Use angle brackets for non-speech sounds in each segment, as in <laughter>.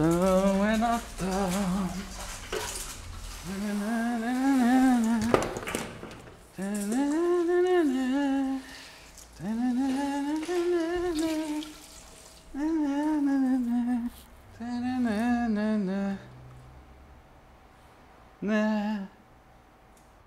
é Natal.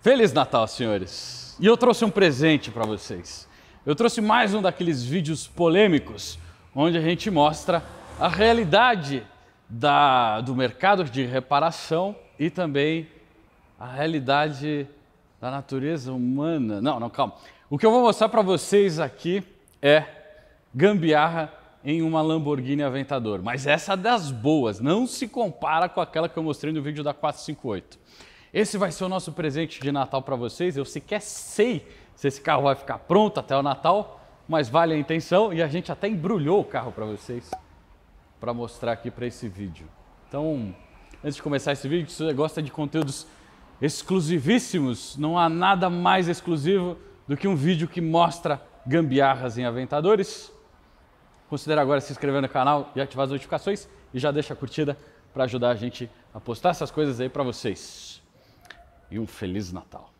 Feliz Natal, senhores! E eu trouxe um presente para vocês. Eu trouxe mais um daqueles vídeos polêmicos onde a gente mostra a realidade da, do mercado de reparação e também a realidade da natureza humana. Não, não, calma. O que eu vou mostrar para vocês aqui é gambiarra em uma Lamborghini Aventador, mas essa é das boas, não se compara com aquela que eu mostrei no vídeo da 458. Esse vai ser o nosso presente de Natal para vocês. Eu sequer sei se esse carro vai ficar pronto até o Natal, mas vale a intenção e a gente até embrulhou o carro para vocês para mostrar aqui para esse vídeo. Então, antes de começar esse vídeo, se você gosta de conteúdos exclusivíssimos, não há nada mais exclusivo do que um vídeo que mostra gambiarras em aventadores. Considere agora se inscrever no canal e ativar as notificações e já deixa a curtida para ajudar a gente a postar essas coisas aí para vocês. E um feliz Natal.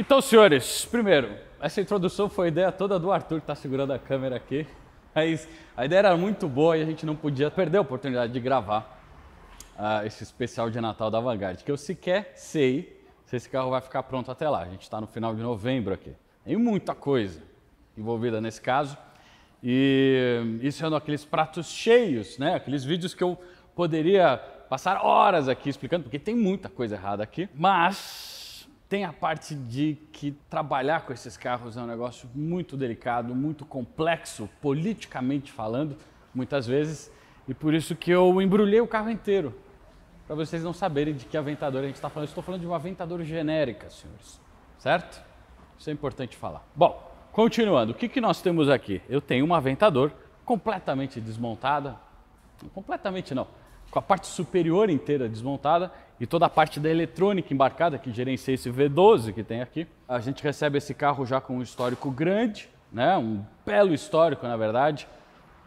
Então, senhores, primeiro, essa introdução foi ideia toda do Arthur, que está segurando a câmera aqui. Mas é a ideia era muito boa e a gente não podia perder a oportunidade de gravar uh, esse especial de Natal da Vanguard, que eu sequer sei se esse carro vai ficar pronto até lá. A gente está no final de novembro aqui. Tem muita coisa envolvida nesse caso. E isso é um daqueles pratos cheios, né? Aqueles vídeos que eu poderia passar horas aqui explicando, porque tem muita coisa errada aqui. Mas tem a parte de que trabalhar com esses carros é um negócio muito delicado, muito complexo, politicamente falando, muitas vezes, e por isso que eu embrulhei o carro inteiro, para vocês não saberem de que aventador a gente está falando. Estou falando de uma aventador genérica, senhores, certo? Isso é importante falar. Bom, continuando, o que, que nós temos aqui? Eu tenho uma aventador completamente desmontada, completamente não, com a parte superior inteira desmontada e toda a parte da eletrônica embarcada que gerencia esse V12 que tem aqui. A gente recebe esse carro já com um histórico grande, né? um belo histórico na verdade.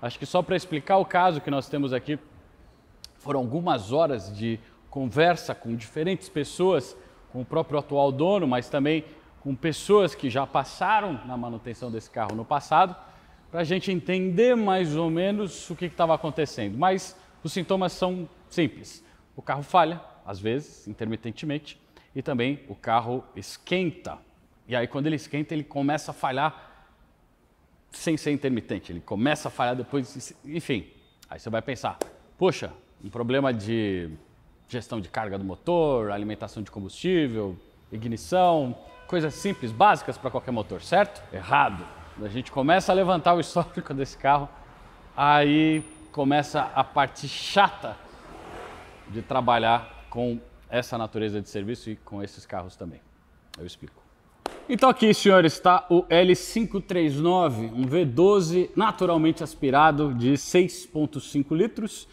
Acho que só para explicar o caso que nós temos aqui, foram algumas horas de conversa com diferentes pessoas, com o próprio atual dono, mas também com pessoas que já passaram na manutenção desse carro no passado, para a gente entender mais ou menos o que estava acontecendo. Mas os sintomas são simples. O carro falha, às vezes, intermitentemente, e também o carro esquenta. E aí, quando ele esquenta, ele começa a falhar sem ser intermitente. Ele começa a falhar depois, enfim. Aí você vai pensar: poxa, um problema de gestão de carga do motor, alimentação de combustível, ignição, coisas simples, básicas para qualquer motor, certo? Errado. A gente começa a levantar o histórico <laughs> desse carro, aí começa a parte chata de trabalhar com essa natureza de serviço e com esses carros também. Eu explico. Então aqui, senhores, está o L539, um V12 naturalmente aspirado de 6.5 litros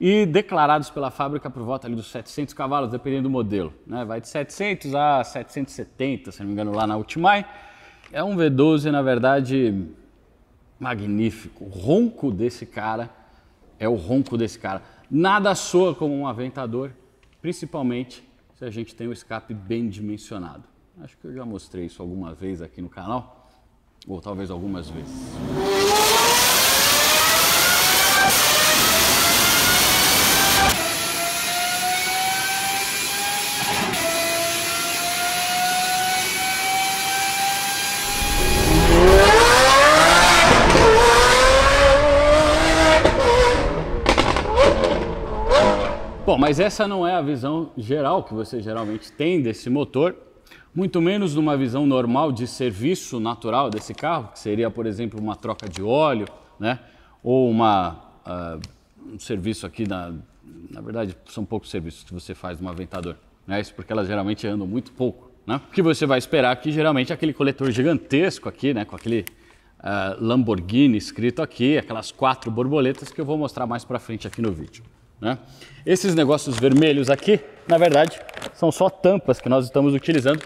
e declarados pela fábrica por volta ali dos 700 cavalos, dependendo do modelo. Né? Vai de 700 a 770, se não me engano, lá na Ultimai. É um V12, na verdade, magnífico. O ronco desse cara é o ronco desse cara. Nada soa como um aventador, principalmente se a gente tem o escape bem dimensionado. Acho que eu já mostrei isso alguma vez aqui no canal, ou talvez algumas vezes. mas essa não é a visão geral que você geralmente tem desse motor, muito menos numa visão normal de serviço natural desse carro, que seria, por exemplo, uma troca de óleo, né? Ou uma, uh, um serviço aqui na, na verdade, são poucos serviços que você faz no aventador. Né? Isso porque elas geralmente andam muito pouco. Né? O que você vai esperar aqui, geralmente, é aquele coletor gigantesco aqui, né? com aquele uh, Lamborghini escrito aqui, aquelas quatro borboletas que eu vou mostrar mais para frente aqui no vídeo. Né? Esses negócios vermelhos aqui, na verdade, são só tampas que nós estamos utilizando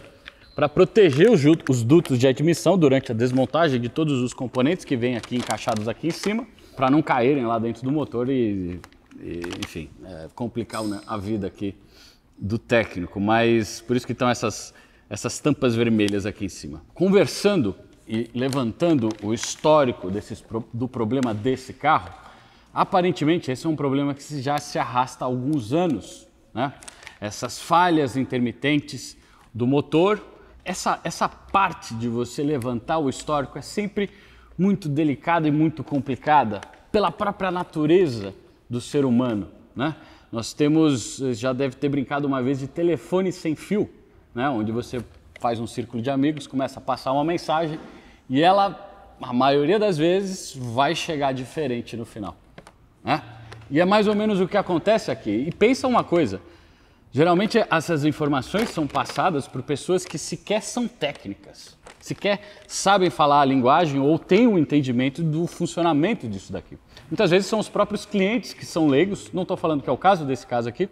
para proteger os, dutos de admissão durante a desmontagem de todos os componentes que vêm aqui encaixados aqui em cima, para não caírem lá dentro do motor e, e enfim, é, complicar a vida aqui do técnico. Mas por isso que estão essas, essas tampas vermelhas aqui em cima. Conversando e levantando o histórico desses, do problema desse carro, Aparentemente, esse é um problema que já se arrasta há alguns anos. Né? Essas falhas intermitentes do motor, essa, essa parte de você levantar o histórico é sempre muito delicada e muito complicada pela própria natureza do ser humano. Né? Nós temos, já deve ter brincado uma vez, de telefone sem fio, né? onde você faz um círculo de amigos, começa a passar uma mensagem e ela, a maioria das vezes, vai chegar diferente no final. Né? E é mais ou menos o que acontece aqui. E pensa uma coisa: geralmente essas informações são passadas por pessoas que sequer são técnicas, sequer sabem falar a linguagem ou têm um entendimento do funcionamento disso daqui. Muitas vezes são os próprios clientes que são leigos, não estou falando que é o caso desse caso aqui,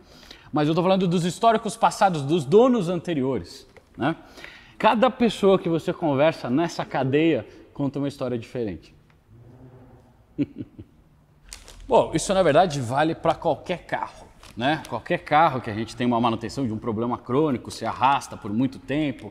mas eu estou falando dos históricos passados, dos donos anteriores. Né? Cada pessoa que você conversa nessa cadeia conta uma história diferente. <laughs> Bom, isso na verdade vale para qualquer carro. Né? Qualquer carro que a gente tem uma manutenção de um problema crônico, se arrasta por muito tempo,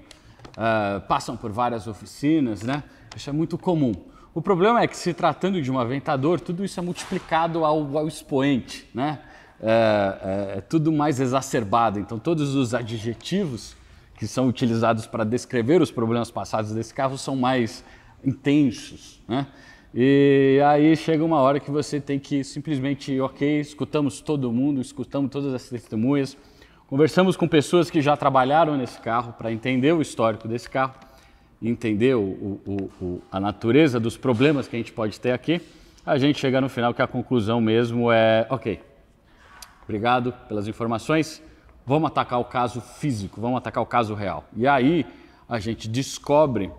uh, passam por várias oficinas, né? Isso é muito comum. O problema é que se tratando de um aventador, tudo isso é multiplicado ao, ao expoente, né? É, é, é tudo mais exacerbado. Então todos os adjetivos que são utilizados para descrever os problemas passados desse carro são mais intensos, né? E aí chega uma hora que você tem que simplesmente, ok, escutamos todo mundo, escutamos todas as testemunhas, conversamos com pessoas que já trabalharam nesse carro para entender o histórico desse carro, entender o, o, o, a natureza dos problemas que a gente pode ter aqui. A gente chega no final que a conclusão mesmo é, ok, obrigado pelas informações, vamos atacar o caso físico, vamos atacar o caso real. E aí a gente descobre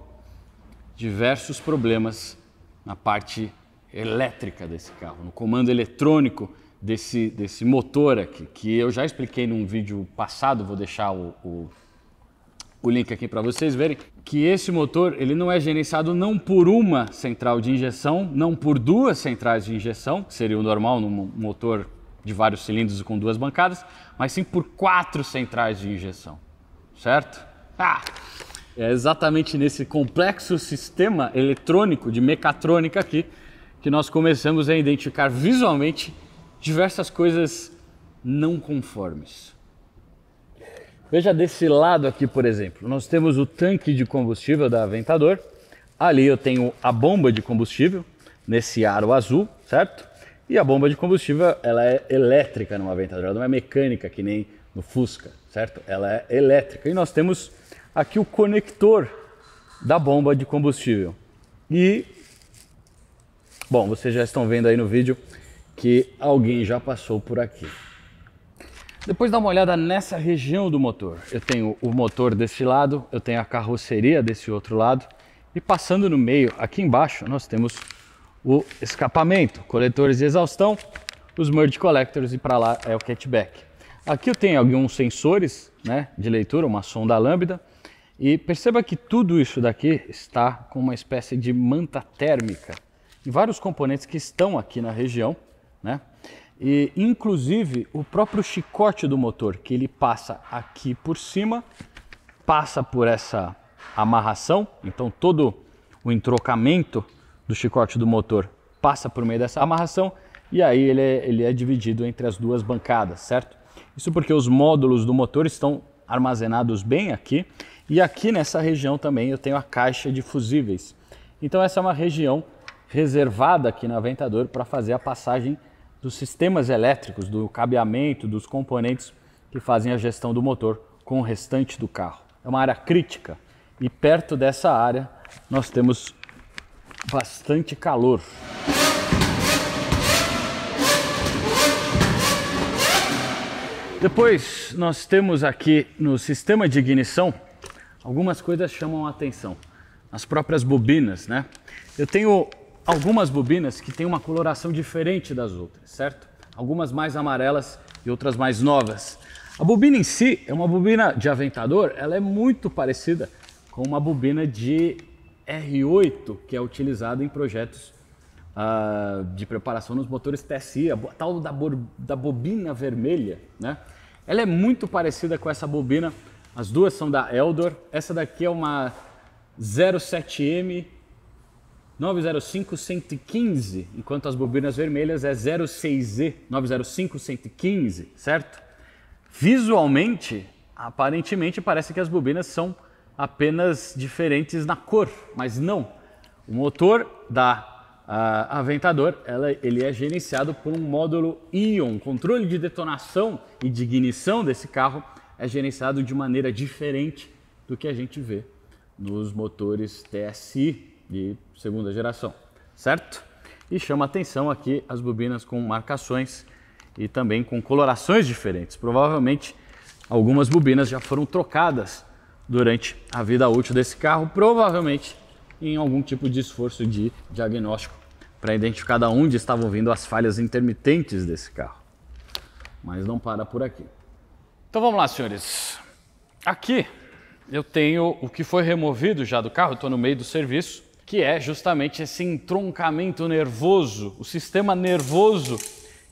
diversos problemas na parte elétrica desse carro, no comando eletrônico desse, desse motor aqui, que eu já expliquei num vídeo passado, vou deixar o, o, o link aqui para vocês verem, que esse motor ele não é gerenciado não por uma central de injeção, não por duas centrais de injeção, que seria o normal num motor de vários cilindros com duas bancadas, mas sim por quatro centrais de injeção, certo? Ah, é exatamente nesse complexo sistema eletrônico de mecatrônica aqui que nós começamos a identificar visualmente diversas coisas não conformes. Veja desse lado aqui, por exemplo, nós temos o tanque de combustível da Aventador. Ali eu tenho a bomba de combustível nesse aro azul, certo? E a bomba de combustível ela é elétrica no Aventador, ela não é mecânica que nem no Fusca, certo? Ela é elétrica. E nós temos aqui o conector da bomba de combustível. E, bom, vocês já estão vendo aí no vídeo que alguém já passou por aqui. Depois dá uma olhada nessa região do motor. Eu tenho o motor desse lado, eu tenho a carroceria desse outro lado e passando no meio, aqui embaixo, nós temos o escapamento, coletores de exaustão, os merge collectors e para lá é o catback. Aqui eu tenho alguns sensores né, de leitura, uma sonda lambda, e perceba que tudo isso daqui está com uma espécie de manta térmica e vários componentes que estão aqui na região, né? E inclusive o próprio chicote do motor, que ele passa aqui por cima, passa por essa amarração, então todo o entrocamento do chicote do motor passa por meio dessa amarração e aí ele é, ele é dividido entre as duas bancadas, certo? Isso porque os módulos do motor estão armazenados bem aqui e aqui nessa região também eu tenho a caixa de fusíveis. Então essa é uma região reservada aqui na Aventador para fazer a passagem dos sistemas elétricos, do cabeamento, dos componentes que fazem a gestão do motor com o restante do carro. É uma área crítica e perto dessa área nós temos bastante calor. Depois nós temos aqui no sistema de ignição algumas coisas chamam a atenção. As próprias bobinas, né? Eu tenho algumas bobinas que têm uma coloração diferente das outras, certo? Algumas mais amarelas e outras mais novas. A bobina em si é uma bobina de aventador, ela é muito parecida com uma bobina de R8 que é utilizada em projetos uh, de preparação nos motores TSI, a tal da, da bobina vermelha, né? Ela é muito parecida com essa bobina as duas são da Eldor. Essa daqui é uma 07M 905 115, enquanto as bobinas vermelhas é 06 z 905 115, certo? Visualmente, aparentemente parece que as bobinas são apenas diferentes na cor, mas não. O motor da Aventador, ela, ele é gerenciado por um módulo Ion, controle de detonação e de ignição desse carro é gerenciado de maneira diferente do que a gente vê nos motores TSI de segunda geração, certo? E chama atenção aqui as bobinas com marcações e também com colorações diferentes. Provavelmente algumas bobinas já foram trocadas durante a vida útil desse carro, provavelmente em algum tipo de esforço de diagnóstico para identificar de onde estavam vindo as falhas intermitentes desse carro. Mas não para por aqui. Então vamos lá, senhores. Aqui eu tenho o que foi removido já do carro, estou no meio do serviço, que é justamente esse entroncamento nervoso, o sistema nervoso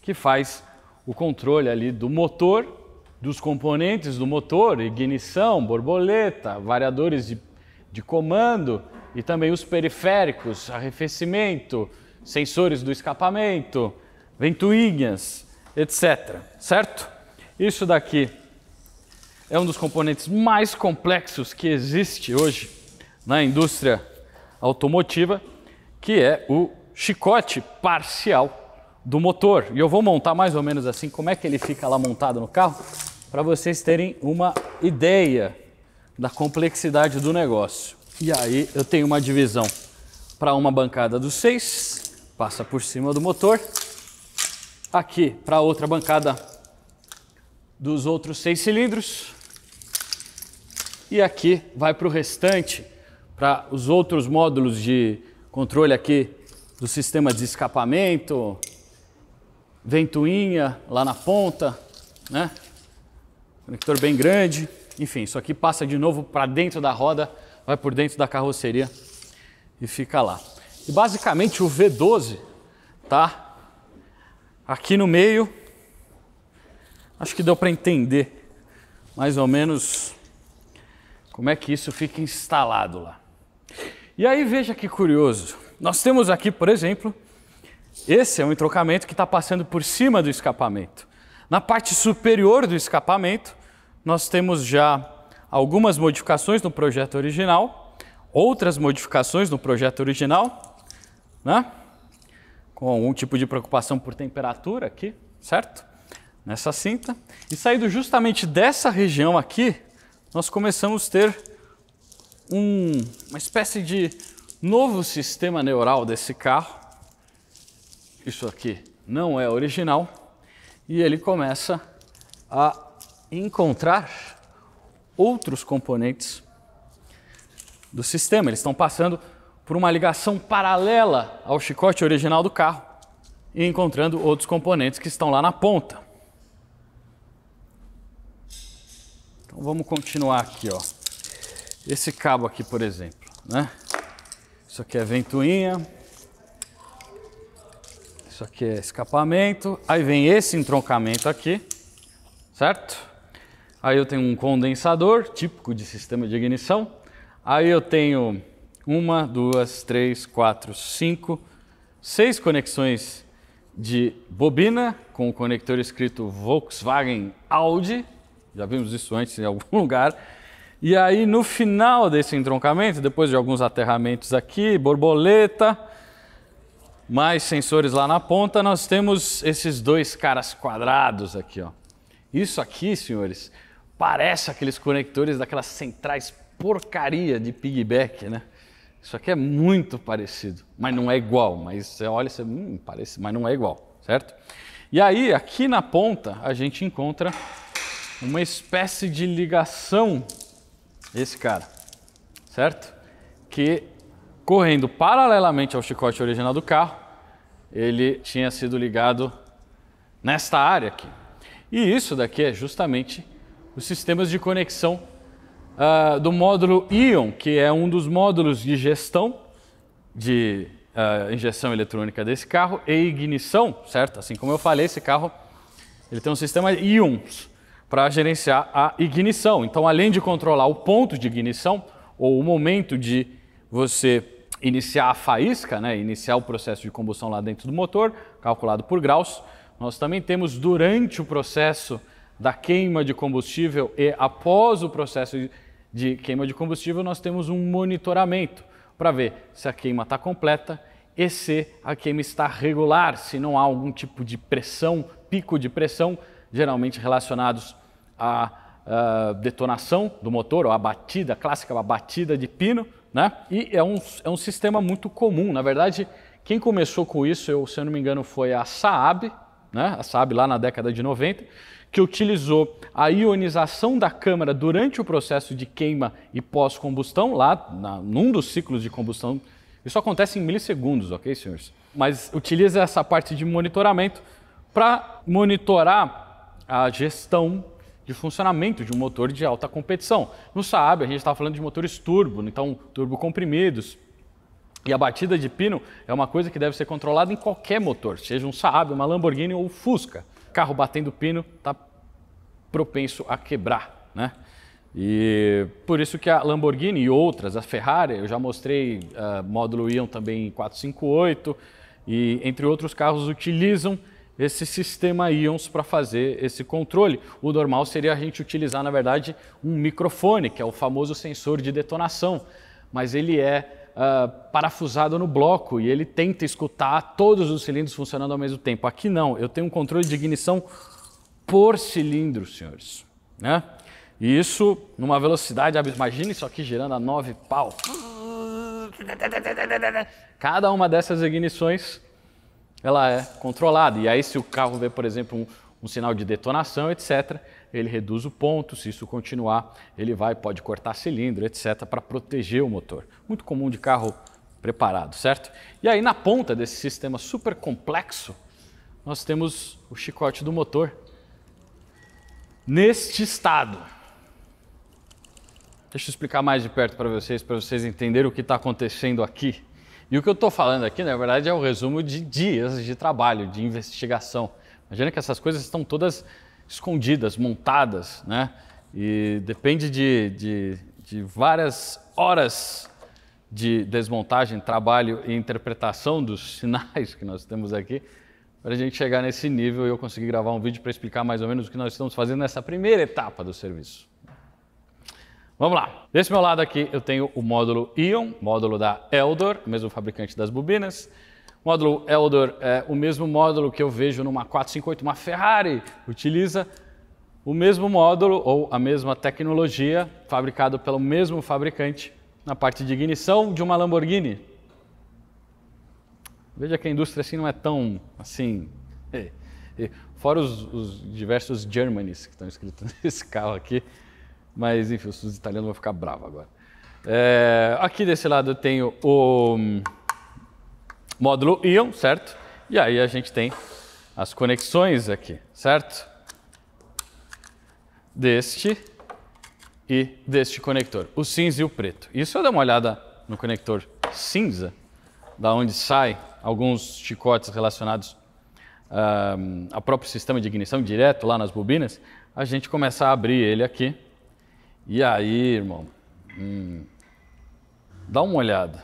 que faz o controle ali do motor, dos componentes do motor, ignição, borboleta, variadores de, de comando e também os periféricos, arrefecimento, sensores do escapamento, ventoinhas, etc. Certo? Isso daqui é um dos componentes mais complexos que existe hoje na indústria automotiva, que é o chicote parcial do motor. E eu vou montar mais ou menos assim como é que ele fica lá montado no carro, para vocês terem uma ideia da complexidade do negócio. E aí eu tenho uma divisão para uma bancada dos seis, passa por cima do motor, aqui para outra bancada dos outros seis cilindros, e aqui vai para o restante, para os outros módulos de controle aqui do sistema de escapamento, ventoinha lá na ponta, né? Conector bem grande. Enfim, isso aqui passa de novo para dentro da roda, vai por dentro da carroceria e fica lá. E basicamente o V12 tá aqui no meio. Acho que deu para entender mais ou menos como é que isso fica instalado lá? E aí veja que curioso. Nós temos aqui, por exemplo, esse é um entrocamento que está passando por cima do escapamento. Na parte superior do escapamento, nós temos já algumas modificações no projeto original, outras modificações no projeto original, né? com algum tipo de preocupação por temperatura aqui, certo? Nessa cinta. E saído justamente dessa região aqui, nós começamos a ter um, uma espécie de novo sistema neural desse carro. Isso aqui não é original. E ele começa a encontrar outros componentes do sistema. Eles estão passando por uma ligação paralela ao chicote original do carro e encontrando outros componentes que estão lá na ponta. Então vamos continuar aqui, ó. Esse cabo aqui, por exemplo, né? Isso aqui é ventoinha. Isso aqui é escapamento. Aí vem esse entroncamento aqui, certo? Aí eu tenho um condensador, típico de sistema de ignição. Aí eu tenho uma, duas, três, quatro, cinco, seis conexões de bobina com o conector escrito Volkswagen Audi, já vimos isso antes em algum <laughs> lugar. E aí, no final desse entroncamento, depois de alguns aterramentos aqui, borboleta, mais sensores lá na ponta, nós temos esses dois caras quadrados aqui. Ó. Isso aqui, senhores, parece aqueles conectores daquelas centrais porcaria de piggyback, né? Isso aqui é muito parecido, mas não é igual. Mas você olha, você hum, parece, mas não é igual, certo? E aí, aqui na ponta, a gente encontra uma espécie de ligação, esse cara, certo? Que correndo paralelamente ao chicote original do carro, ele tinha sido ligado nesta área aqui. E isso daqui é justamente os sistemas de conexão uh, do módulo Ion, que é um dos módulos de gestão de uh, injeção eletrônica desse carro e ignição, certo? Assim como eu falei, esse carro ele tem um sistema Ion para gerenciar a ignição. Então, além de controlar o ponto de ignição, ou o momento de você iniciar a faísca, né, iniciar o processo de combustão lá dentro do motor, calculado por graus, nós também temos durante o processo da queima de combustível e após o processo de queima de combustível, nós temos um monitoramento para ver se a queima está completa e se a queima está regular, se não há algum tipo de pressão, pico de pressão, geralmente relacionados a, a detonação do motor, ou a batida, clássica a batida de pino, né? E é um, é um sistema muito comum. Na verdade, quem começou com isso, eu, se eu não me engano, foi a Saab, né? a Saab lá na década de 90, que utilizou a ionização da câmara durante o processo de queima e pós-combustão, lá na, num dos ciclos de combustão. Isso acontece em milissegundos, ok, senhores? Mas utiliza essa parte de monitoramento para monitorar a gestão de funcionamento de um motor de alta competição. No Saab, a gente estava falando de motores turbo, né? então turbo comprimidos. E a batida de pino é uma coisa que deve ser controlada em qualquer motor, seja um Saab, uma Lamborghini ou Fusca. Carro batendo pino está propenso a quebrar, né? E por isso que a Lamborghini e outras, a Ferrari, eu já mostrei, uh, módulo Ion também 458, e entre outros carros utilizam esse sistema íons para fazer esse controle. O normal seria a gente utilizar, na verdade, um microfone, que é o famoso sensor de detonação, mas ele é uh, parafusado no bloco e ele tenta escutar todos os cilindros funcionando ao mesmo tempo. Aqui não, eu tenho um controle de ignição por cilindro, senhores. Né? E isso numa velocidade, imagine isso aqui girando a 9 pau. Hum, Cada uma dessas ignições ela é controlada. E aí, se o carro vê, por exemplo, um, um sinal de detonação, etc., ele reduz o ponto. Se isso continuar, ele vai, pode cortar cilindro, etc., para proteger o motor. Muito comum de carro preparado, certo? E aí, na ponta desse sistema super complexo, nós temos o chicote do motor neste estado. Deixa eu explicar mais de perto para vocês, para vocês entenderem o que está acontecendo aqui. E o que eu estou falando aqui, na verdade, é o um resumo de dias de trabalho, de investigação. Imagina que essas coisas estão todas escondidas, montadas, né? E depende de, de, de várias horas de desmontagem, trabalho e interpretação dos <laughs> sinais que nós temos aqui para a gente chegar nesse nível e eu conseguir gravar um vídeo para explicar mais ou menos o que nós estamos fazendo nessa primeira etapa do serviço. Vamos lá. Desse meu lado aqui eu tenho o módulo Ion, módulo da Eldor, mesmo fabricante das bobinas. O módulo Eldor é o mesmo módulo que eu vejo numa 458, uma Ferrari utiliza o mesmo módulo ou a mesma tecnologia fabricado pelo mesmo fabricante na parte de ignição de uma Lamborghini. Veja que a indústria assim não é tão assim. <laughs> Fora os, os diversos Germanys que estão escritos <laughs> nesse carro aqui, mas enfim, os italianos vão ficar bravos agora. É, aqui desse lado eu tenho o hum, módulo íon, certo? E aí a gente tem as conexões aqui, certo? Deste e deste conector, o cinza e o preto. isso eu der uma olhada no conector cinza, da onde sai alguns chicotes relacionados um, ao próprio sistema de ignição direto lá nas bobinas, a gente começa a abrir ele aqui e aí, irmão, hum, dá uma olhada.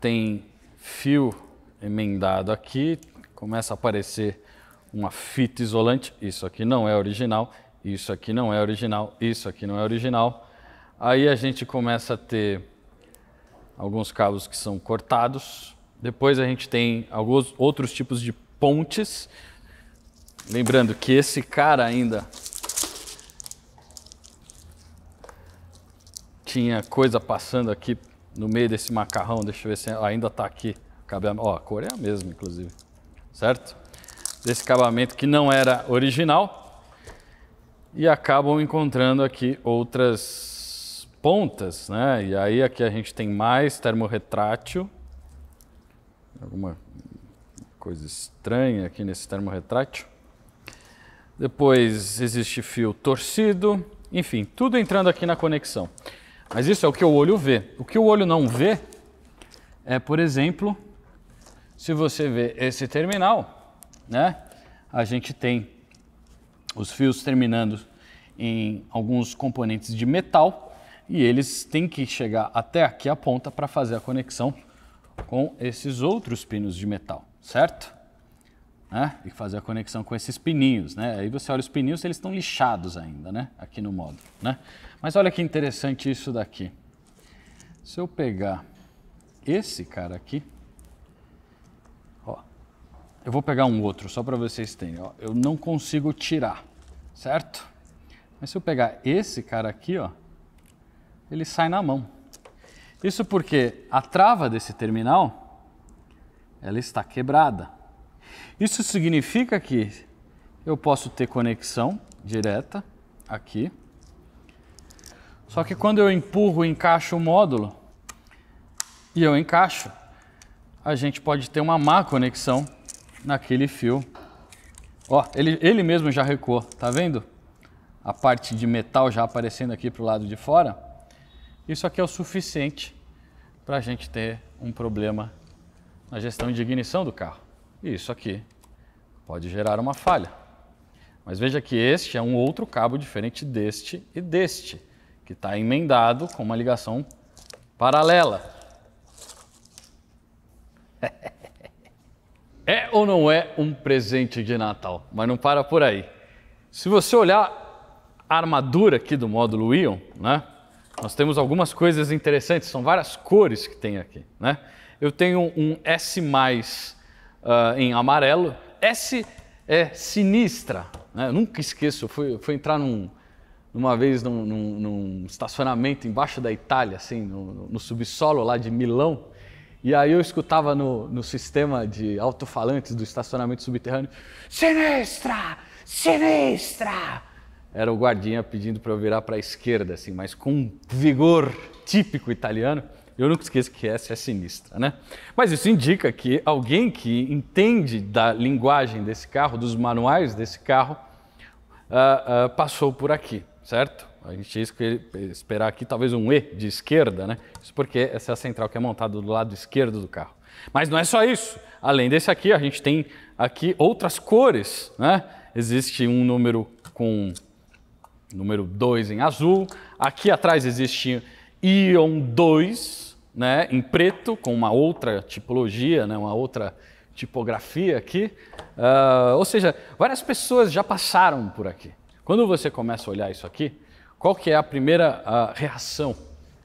Tem fio emendado aqui, começa a aparecer uma fita isolante. Isso aqui não é original, isso aqui não é original, isso aqui não é original. Aí a gente começa a ter alguns cabos que são cortados. Depois a gente tem alguns outros tipos de pontes. Lembrando que esse cara ainda tinha coisa passando aqui no meio desse macarrão, deixa eu ver se ainda está aqui. Ó, a cor é a mesma, inclusive, certo? Desse acabamento que não era original. E acabam encontrando aqui outras pontas, né? E aí aqui a gente tem mais termorretrátil. Alguma coisa estranha aqui nesse termorretrátil. Depois existe fio torcido, enfim, tudo entrando aqui na conexão. Mas isso é o que o olho vê. O que o olho não vê é, por exemplo, se você vê esse terminal, né? A gente tem os fios terminando em alguns componentes de metal e eles têm que chegar até aqui a ponta para fazer a conexão com esses outros pinos de metal, certo? né? E fazer a conexão com esses pininhos, né? Aí você olha os pininhos, eles estão lixados ainda, né? Aqui no módulo, né? Mas olha que interessante isso daqui. Se eu pegar esse cara aqui, ó, eu vou pegar um outro só para vocês terem, ó, eu não consigo tirar, certo? Mas se eu pegar esse cara aqui, ó, ele sai na mão. Isso porque a trava desse terminal, ela está quebrada. Isso significa que eu posso ter conexão direta aqui. Só que quando eu empurro e encaixo o módulo, e eu encaixo, a gente pode ter uma má conexão naquele fio. Ó, ele, ele mesmo já recuou, tá vendo? A parte de metal já aparecendo aqui para o lado de fora. Isso aqui é o suficiente para a gente ter um problema na gestão de ignição do carro. E isso aqui pode gerar uma falha. Mas veja que este é um outro cabo diferente deste e deste, que está emendado com uma ligação paralela. <laughs> É ou não é um presente de Natal? Mas não para por aí. Se você olhar a armadura aqui do módulo Ion, né? Nós temos algumas coisas interessantes, são várias cores que tem aqui, né? Eu tenho um S+, uh, em amarelo, S é sinistra. Né? Eu nunca esqueço, eu fui, fui entrar num, uma vez num, num, num, estacionamento embaixo da Itália, assim, no, no, subsolo lá de Milão, e aí eu escutava no, no sistema de alto-falantes do estacionamento subterrâneo: Sinistra! Sinistra! Era o guardinha pedindo para eu virar para a esquerda, assim, mas com um vigor típico italiano. Eu nunca esqueço que essa é sinistra, né? Mas isso indica que alguém que entende da linguagem desse carro, dos manuais desse carro, uh, uh, passou por aqui, certo? A gente espera esperar aqui talvez um E de esquerda, né? Isso porque essa é a central que é montada do lado esquerdo do carro. Mas não é só isso. Além desse aqui, a gente tem aqui outras cores, né? Existe um número com número 2 em azul. Aqui atrás existe Ion 2, né, em preto, com uma outra tipologia, né, uma outra tipografia aqui. Uh, ou seja, várias pessoas já passaram por aqui. Quando você começa a olhar isso aqui, qual que é a primeira uh, reação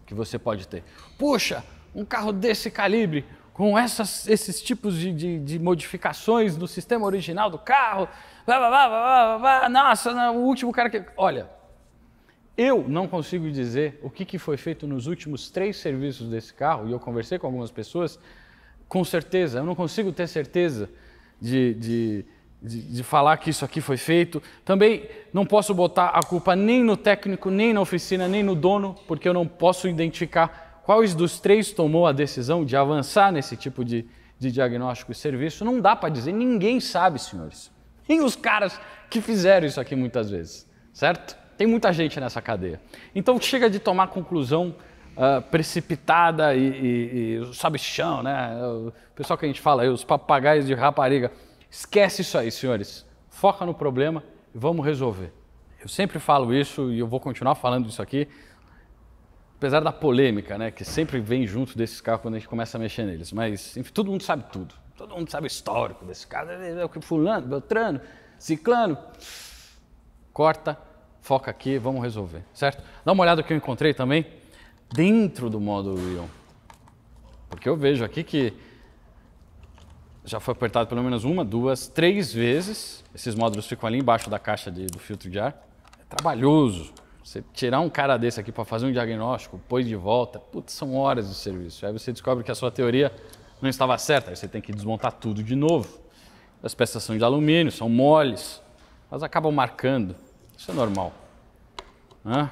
que você pode ter? Puxa, um carro desse calibre, com essas, esses tipos de, de, de, modificações no sistema original do carro, blá, blá, blá, blá, blá, blá, nossa, não, o último cara que... Olha, eu não consigo dizer o que, que foi feito nos últimos três serviços desse carro, e eu conversei com algumas pessoas, com certeza, eu não consigo ter certeza de, de, de, de, falar que isso aqui foi feito. Também não posso botar a culpa nem no técnico, nem na oficina, nem no dono, porque eu não posso identificar quais dos três tomou a decisão de avançar nesse tipo de, de diagnóstico e serviço. Não dá para dizer, ninguém sabe, senhores. Nem os caras que fizeram isso aqui muitas vezes, certo? Tem muita gente nessa cadeia. Então chega de tomar conclusão uh, precipitada e, e, e sabe chão, né? O pessoal que a gente fala aí, os papagaios de rapariga. Esquece isso aí, senhores. Foca no problema e vamos resolver. Eu sempre falo isso e eu vou continuar falando isso aqui, apesar da polêmica, né? Que sempre vem junto desses carros quando a gente começa a mexer neles. Mas, enfim, todo mundo sabe tudo. Todo mundo sabe o histórico desse cara. É fulano, Beltrano, Ciclano. Corta foca aqui, vamos resolver, certo? Dá uma olhada que eu encontrei também dentro do módulo Ion. Porque eu vejo aqui que já foi apertado pelo menos uma, duas, três vezes. Esses módulos ficam ali embaixo da caixa de, do filtro de ar. É trabalhoso. Você tirar um cara desse aqui para fazer um diagnóstico, pôr de volta, putz, são horas de serviço. Aí você descobre que a sua teoria não estava certa, aí você tem que desmontar tudo de novo. As peças são de alumínio, são moles, elas acabam marcando. Isso é normal. Né?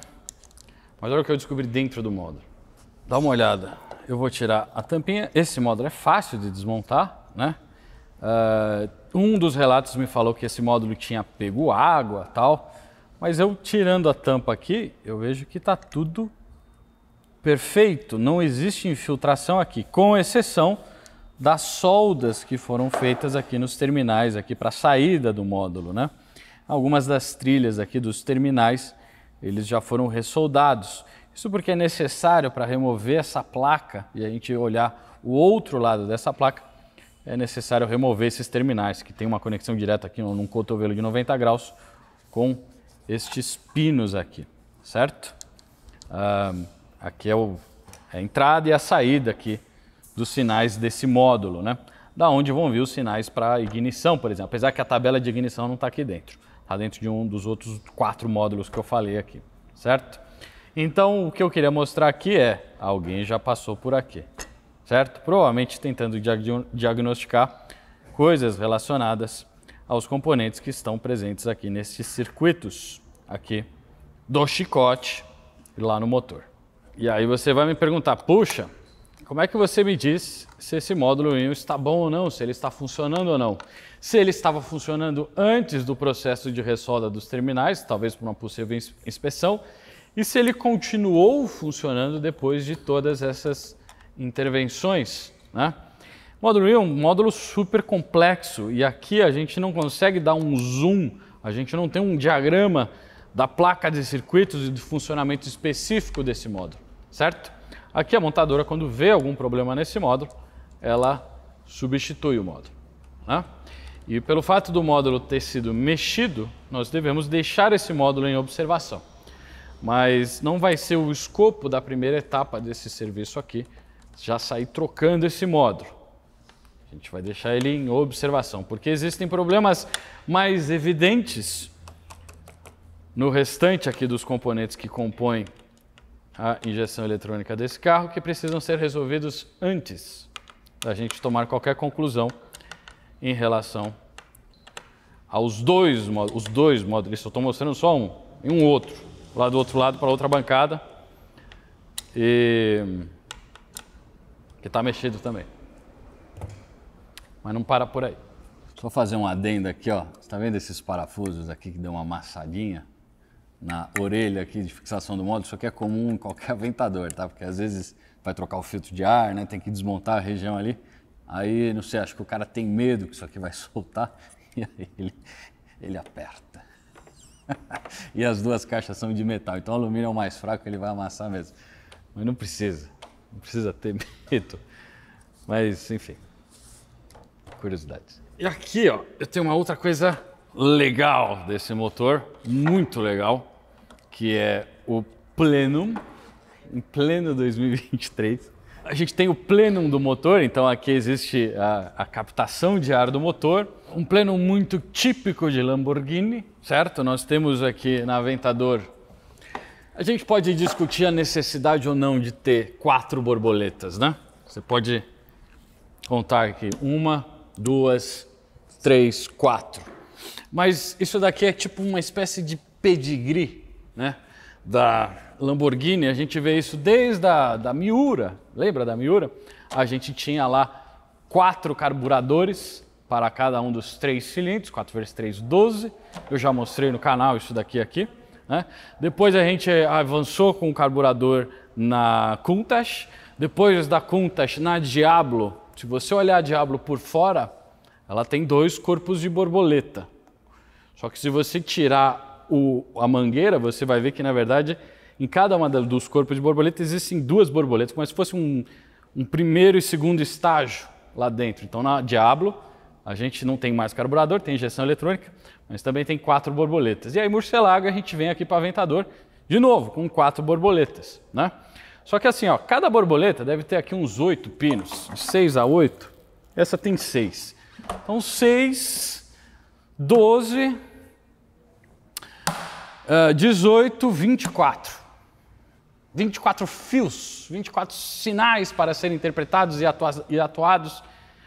Mas olha o que eu descobri dentro do módulo. Dá uma olhada. Eu vou tirar a tampinha. Esse módulo é fácil de desmontar, né? Uh, um dos relatos me falou que esse módulo tinha pego água tal, mas eu tirando a tampa aqui, eu vejo que está tudo perfeito, não existe infiltração aqui, com exceção das soldas que foram feitas aqui nos terminais, aqui para a saída do módulo, né? algumas das trilhas aqui dos terminais, eles já foram ressoldados. Isso porque é necessário para remover essa placa e a gente olhar o outro lado dessa placa, é necessário remover esses terminais, que tem uma conexão direta aqui num cotovelo de 90 graus com estes pinos aqui, certo? Ah, aqui é o, é a entrada e a saída aqui dos sinais desse módulo, né? Da onde vão vir os sinais para ignição, por exemplo, apesar que a tabela de ignição não está aqui dentro. Está dentro de um dos outros quatro módulos que eu falei aqui, certo? Então, o que eu queria mostrar aqui é, alguém já passou por aqui, certo? Provavelmente tentando diagnosticar coisas relacionadas aos componentes que estão presentes aqui nesses circuitos aqui do chicote lá no motor. E aí você vai me perguntar, puxa, como é que você me diz se esse módulo está bom ou não, se ele está funcionando ou não? se ele estava funcionando antes do processo de ressolda dos terminais, talvez por uma possível inspeção, e se ele continuou funcionando depois de todas essas intervenções. Né? Módulo 1 é um módulo super complexo e aqui a gente não consegue dar um zoom, a gente não tem um diagrama da placa de circuitos e do funcionamento específico desse módulo, certo? Aqui a montadora, quando vê algum problema nesse módulo, ela substitui o módulo. Né? E pelo fato do módulo ter sido mexido, nós devemos deixar esse módulo em observação. Mas não vai ser o escopo da primeira etapa desse serviço aqui já sair trocando esse módulo. A gente vai deixar ele em observação, porque existem problemas mais evidentes no restante aqui dos componentes que compõem a injeção eletrônica desse carro que precisam ser resolvidos antes da gente tomar qualquer conclusão em relação aos dois, os dois modelos. Eu estou mostrando só um e um outro, lá do outro lado para outra bancada, e... que está mexido também. Mas não para por aí. Só fazer um adendo aqui, ó. Você tá vendo esses parafusos aqui que deu uma amassadinha na orelha aqui de fixação do módulo? Isso aqui é comum em qualquer <laughs> aventador, tá? Porque às vezes vai trocar o filtro de ar, né? Tem que desmontar a região ali. Aí, não sei, acho que o cara tem medo que isso aqui vai <laughs> soltar e aí ele, ele aperta. <laughs> e as duas caixas são de metal, então o alumínio é o mais fraco, ele vai amassar mesmo. Mas não precisa, não precisa ter <laughs> medo. Mas, enfim, curiosidades. E aqui, ó, eu tenho uma outra coisa legal desse motor, muito legal, que é o Plenum, em pleno 2023. A gente tem o plenum do motor, então aqui existe a, a captação de ar do motor. Um plenum muito típico de Lamborghini, certo? Nós temos aqui na Aventador. A gente pode discutir a necessidade ou não de ter quatro borboletas, né? Você pode contar aqui: uma, duas, três, quatro. Mas isso daqui é tipo uma espécie de pedigree, né? Da Lamborghini, a gente vê isso desde a da Miura. Lembra da Miura? A gente tinha lá quatro carburadores para cada um dos três cilindros, 4 vezes 3, 12. Eu já mostrei no canal isso daqui aqui. Né? Depois a gente avançou com o carburador na Countach, depois da Countach na Diablo. Se você olhar a Diablo por fora, ela tem dois corpos de borboleta. Só que se você tirar o, a mangueira, você vai ver que na verdade em cada uma dos corpos de borboleta existem duas borboletas, como se fosse um, um primeiro e segundo estágio lá dentro. Então, na Diablo, a gente não tem mais carburador, tem injeção eletrônica, mas também tem quatro borboletas. E aí, morcelago, a gente vem aqui para Aventador, de novo, com quatro borboletas. Né? Só que assim, ó, cada borboleta deve ter aqui uns oito pinos, de seis a oito. Essa tem seis. Então, seis, doze, ah, dezoito, vinte e quatro. 24 fios, 24 sinais para serem interpretados e, atua e atuados.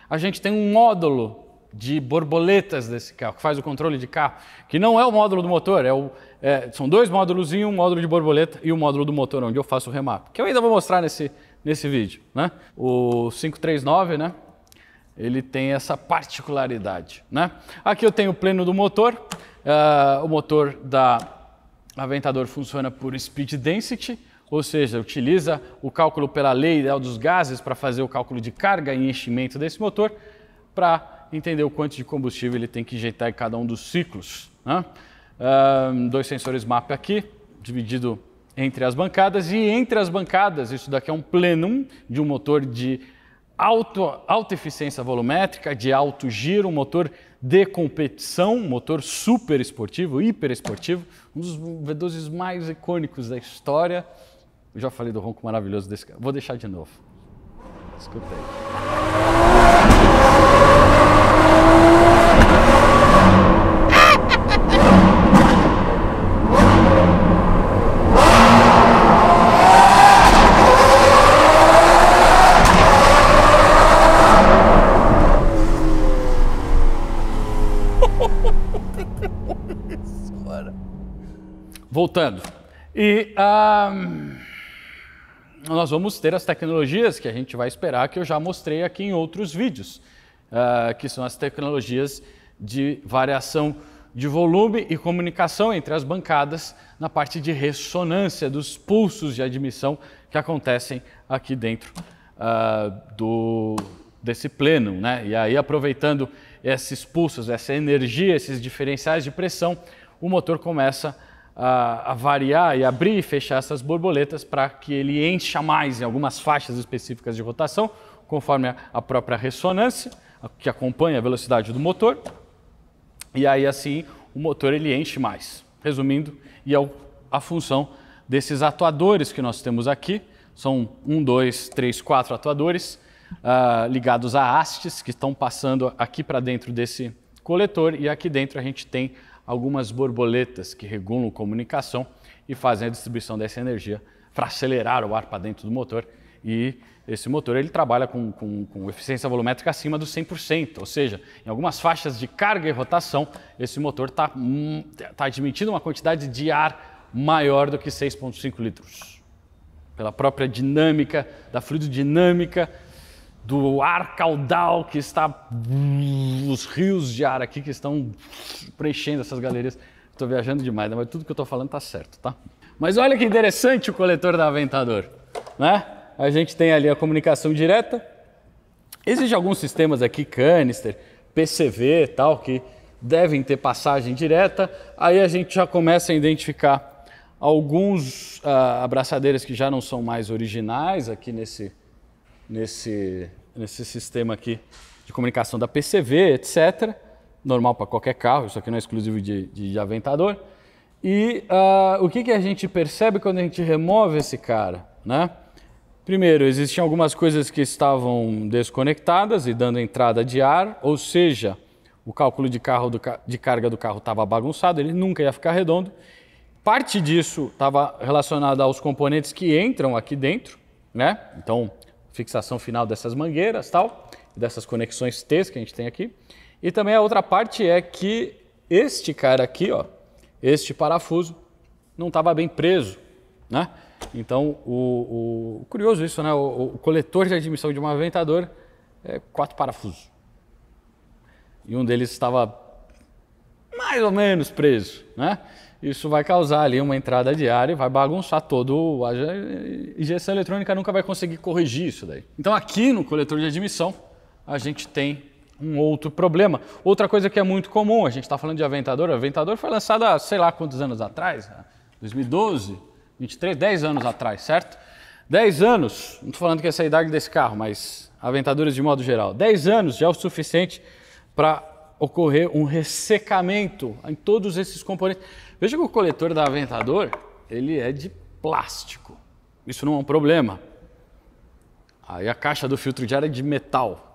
A gente tem um módulo de borboletas desse carro, que faz o controle de carro, que não é o módulo do motor, é o, é, são dois módulos um módulo de borboleta e o um módulo do motor, onde eu faço o remap, que eu ainda vou mostrar nesse, nesse vídeo. Né? O 539, né? ele tem essa particularidade. Né? Aqui eu tenho o pleno do motor, uh, o motor da Aventador funciona por speed density, ou seja, utiliza o cálculo pela lei dos gases para fazer o cálculo de carga e enchimento desse motor, para entender o quanto de combustível ele tem que injetar em cada um dos ciclos. Né? Um, dois sensores MAP aqui, dividido entre as bancadas, e entre as bancadas, isso daqui é um plenum de um motor de alto, alta eficiência volumétrica, de alto giro, um motor de competição, motor super esportivo, hiper esportivo, um dos V12s mais icônicos da história. Eu já falei do ronco maravilhoso desse cara. Vou deixar de novo. Escuta <laughs> Voltando. E. Ah, um nós vamos ter as tecnologias que a gente vai esperar, que eu já mostrei aqui em outros vídeos, uh, que são as tecnologias de variação de volume e comunicação entre as bancadas na parte de ressonância dos pulsos de admissão que acontecem aqui dentro uh, do, desse pleno. Né? E aí, aproveitando esses pulsos, essa energia, esses diferenciais de pressão, o motor começa a a, a variar e abrir e fechar essas borboletas para que ele encha mais em algumas faixas específicas de rotação, conforme a, a própria ressonância, a, que acompanha a velocidade do motor. E aí, assim, o motor ele enche mais. Resumindo, e é a função desses atuadores que nós temos aqui, são um, dois, três, quatro atuadores uh, ligados a hastes que estão passando aqui para dentro desse coletor e aqui dentro a gente tem algumas borboletas que regulam comunicação e fazem a distribuição dessa energia para acelerar o ar para dentro do motor e esse motor ele trabalha com, com, com, eficiência volumétrica acima dos 100%, ou seja, em algumas faixas de carga e rotação, esse motor está hum, tá admitindo uma quantidade de ar maior do que 6,5 litros, pela própria dinâmica, da fluidodinâmica do ar caudal que está. os rios de ar aqui que estão preenchendo essas galerias. Estou viajando demais, né? mas tudo que eu estou falando está certo, tá? Mas olha que interessante o coletor da Aventador, né? A gente tem ali a comunicação direta. Existem alguns sistemas aqui, canister, PCV e tal, que devem ter passagem direta. Aí a gente já começa a identificar alguns uh, abraçadeiras que já não são mais originais aqui nesse nesse, nesse sistema aqui de comunicação da PCV, etc. Normal para qualquer carro, isso aqui não é exclusivo de, de, de Aventador. E uh, o que, que a gente percebe quando a gente remove esse cara? Né? Primeiro, existiam algumas coisas que estavam desconectadas e dando entrada de ar, ou seja, o cálculo de, carro do, de carga do carro estava bagunçado, ele nunca ia ficar redondo. Parte disso estava relacionada aos componentes que entram aqui dentro, né? Então, fixação final dessas mangueiras tal, dessas conexões T que a gente tem aqui. E também a outra parte é que este cara aqui, ó, este parafuso, não estava bem preso, né? Então, o, o, curioso isso, né? O, o, coletor de admissão de um aventador é quatro parafusos. E um deles estava mais ou menos preso, né? isso vai causar ali uma entrada diária, vai bagunçar todo. A injeção eletrônica nunca vai conseguir corrigir isso daí. Então, aqui no coletor de admissão, a gente tem um outro problema. Outra coisa que é muito comum, a gente está falando de Aventador. Aventador foi lançado há sei lá quantos anos atrás, 2012, 23, 10 anos atrás, certo? 10 anos, não estou falando que é essa é a idade desse carro, mas Aventadores de modo geral, 10 anos já é o suficiente para ocorrer um ressecamento em todos esses componentes. Veja que o coletor da Aventador, ele é de plástico. Isso não é um problema. Aí a caixa do filtro de ar é de metal.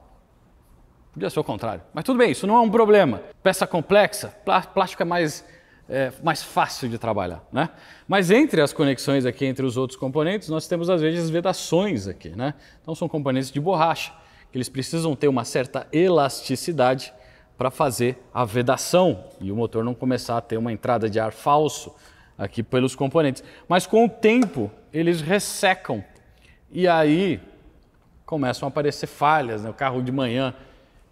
Podia ser o contrário. Mas tudo bem, isso não é um problema. Peça complexa, plástico é mais, é, mais fácil de trabalhar. Né? Mas entre as conexões aqui, entre os outros componentes, nós temos às vezes vedações aqui. Né? Então são componentes de borracha, que eles precisam ter uma certa elasticidade para fazer a vedação e o motor não começar a ter uma entrada de ar falso aqui pelos componentes. Mas com o tempo eles ressecam e aí começam a aparecer falhas. Né? O carro de manhã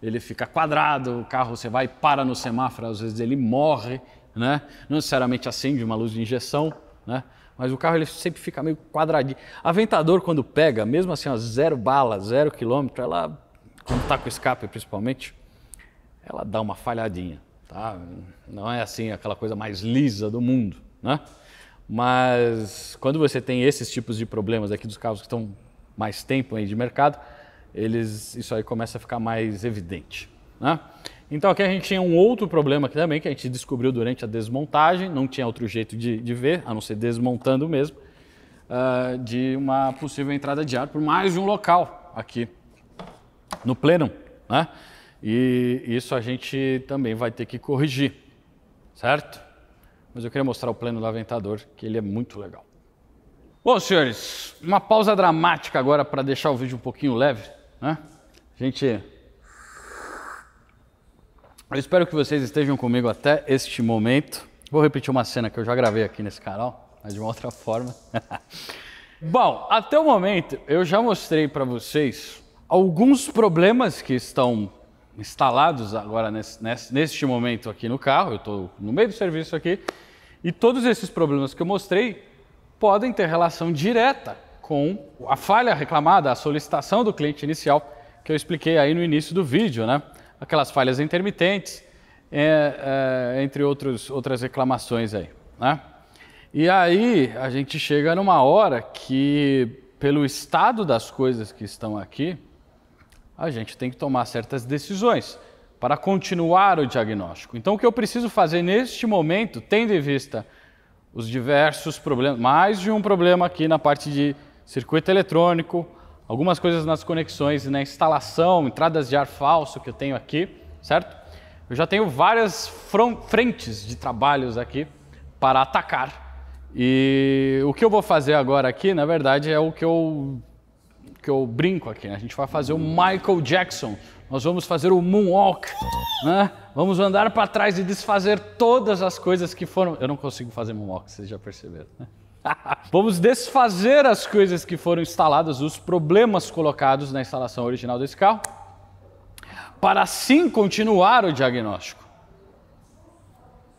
ele fica quadrado, o carro você vai para no semáforo, às vezes ele morre, né? não necessariamente acende uma luz de injeção, né? mas o carro ele sempre fica meio quadradinho. Aventador quando pega, mesmo assim ó, zero bala, zero quilômetro, ela quando está com escape principalmente, ela dá uma falhadinha, tá? Não é assim aquela coisa mais lisa do mundo, né? Mas quando você tem esses tipos de problemas aqui dos carros que estão mais tempo aí de mercado, eles isso aí começa a ficar mais evidente, né? Então aqui a gente tinha um outro problema aqui também que a gente descobriu durante a desmontagem, não tinha outro jeito de, de ver, a não ser desmontando mesmo, uh, de uma possível entrada de ar por mais de um local aqui no pleno, né? E isso a gente também vai ter que corrigir, certo? Mas eu queria mostrar o plano do aventador, que ele é muito legal. Bom, senhores, uma pausa dramática agora para deixar o vídeo um pouquinho leve, né? A gente eu espero que vocês estejam comigo até este momento. Vou repetir uma cena que eu já gravei aqui nesse canal, mas de uma outra forma. <laughs> Bom, até o momento eu já mostrei para vocês alguns problemas que estão instalados agora nesse, nesse, neste momento aqui no carro, eu estou no meio do serviço aqui, e todos esses problemas que eu mostrei podem ter relação direta com a falha reclamada, a solicitação do cliente inicial, que eu expliquei aí no início do vídeo, né? Aquelas falhas intermitentes, é, é, entre outros, outras reclamações aí, né? E aí a gente chega numa hora que, pelo estado das coisas que estão aqui, a gente tem que tomar certas decisões para continuar o diagnóstico. Então, o que eu preciso fazer neste momento, tendo em vista os diversos problemas, mais de um problema aqui na parte de circuito eletrônico, algumas coisas nas conexões, na instalação, entradas de ar falso que eu tenho aqui, certo? Eu já tenho várias frentes de trabalhos aqui para atacar. E o que eu vou fazer agora aqui, na verdade, é o que eu que eu brinco aqui, né? a gente vai fazer o Michael Jackson, nós vamos fazer o moonwalk, né? Vamos andar para trás e desfazer todas as coisas que foram. Eu não consigo fazer moonwalk, vocês já perceberam, né? <laughs> Vamos desfazer as coisas que foram instaladas, os problemas colocados na instalação original desse carro, para assim continuar o diagnóstico.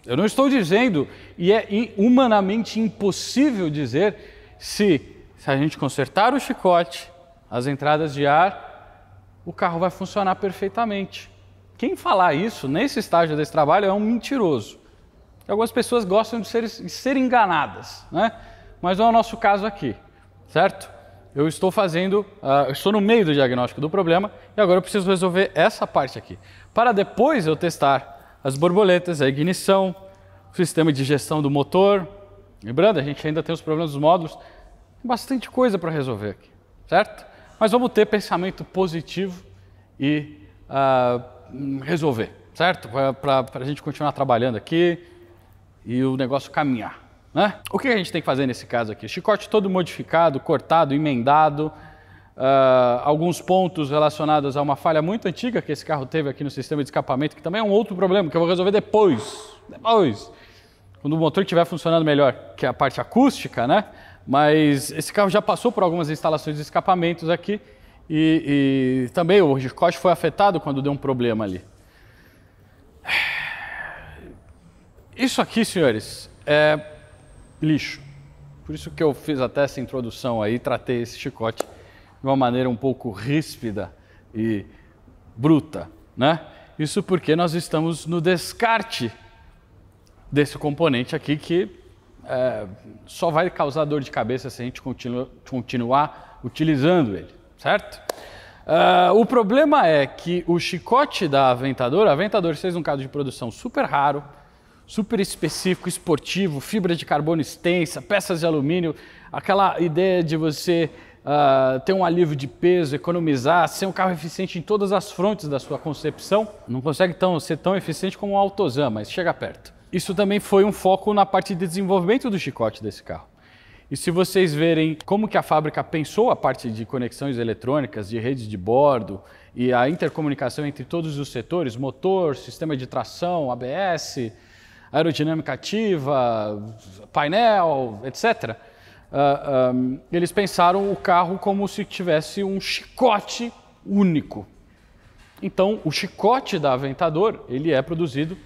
Eu não estou dizendo, e é humanamente impossível dizer, se, se a gente consertar o chicote, as entradas de ar, o carro vai funcionar perfeitamente. Quem falar isso nesse estágio desse trabalho é um mentiroso. Algumas pessoas gostam de ser, de ser enganadas, né? mas não é o nosso caso aqui, certo? Eu estou fazendo, uh, estou no meio do diagnóstico do problema e agora eu preciso resolver essa parte aqui. Para depois eu testar as borboletas, a ignição, o sistema de gestão do motor. Lembrando, a gente ainda tem os problemas dos módulos, bastante coisa para resolver aqui, certo? mas vamos ter pensamento positivo e uh, resolver, certo? Para a gente continuar trabalhando aqui e o negócio caminhar. Né? O que a gente tem que fazer nesse caso aqui? Chicote todo modificado, cortado, emendado, uh, alguns pontos relacionados a uma falha muito antiga que esse carro teve aqui no sistema de escapamento, que também é um outro problema que eu vou resolver depois. Depois. Quando o motor estiver funcionando melhor, que é a parte acústica, né? Mas esse carro já passou por algumas instalações de escapamentos aqui e, e também o chicote foi afetado quando deu um problema ali. Isso aqui, senhores, é lixo. Por isso que eu fiz até essa introdução aí, tratei esse chicote de uma maneira um pouco ríspida e bruta, né? Isso porque nós estamos no descarte desse componente aqui que é, só vai causar dor de cabeça se a gente continuar utilizando ele, certo? Uh, o problema é que o chicote da Aventador, a Aventador fez um caso de produção super raro, super específico, esportivo, fibra de carbono extensa, peças de alumínio, aquela ideia de você uh, ter um alívio de peso, economizar, ser um carro eficiente em todas as frontes da sua concepção. Não consegue tão, ser tão eficiente como o Autozan, mas chega perto. Isso também foi um foco na parte de desenvolvimento do chicote desse carro. E se vocês verem como que a fábrica pensou a parte de conexões eletrônicas, de redes de bordo e a intercomunicação entre todos os setores, motor, sistema de tração, ABS, aerodinâmica ativa, painel, etc. Uh, um, eles pensaram o carro como se tivesse um chicote único. Então, o chicote da Aventador ele é produzido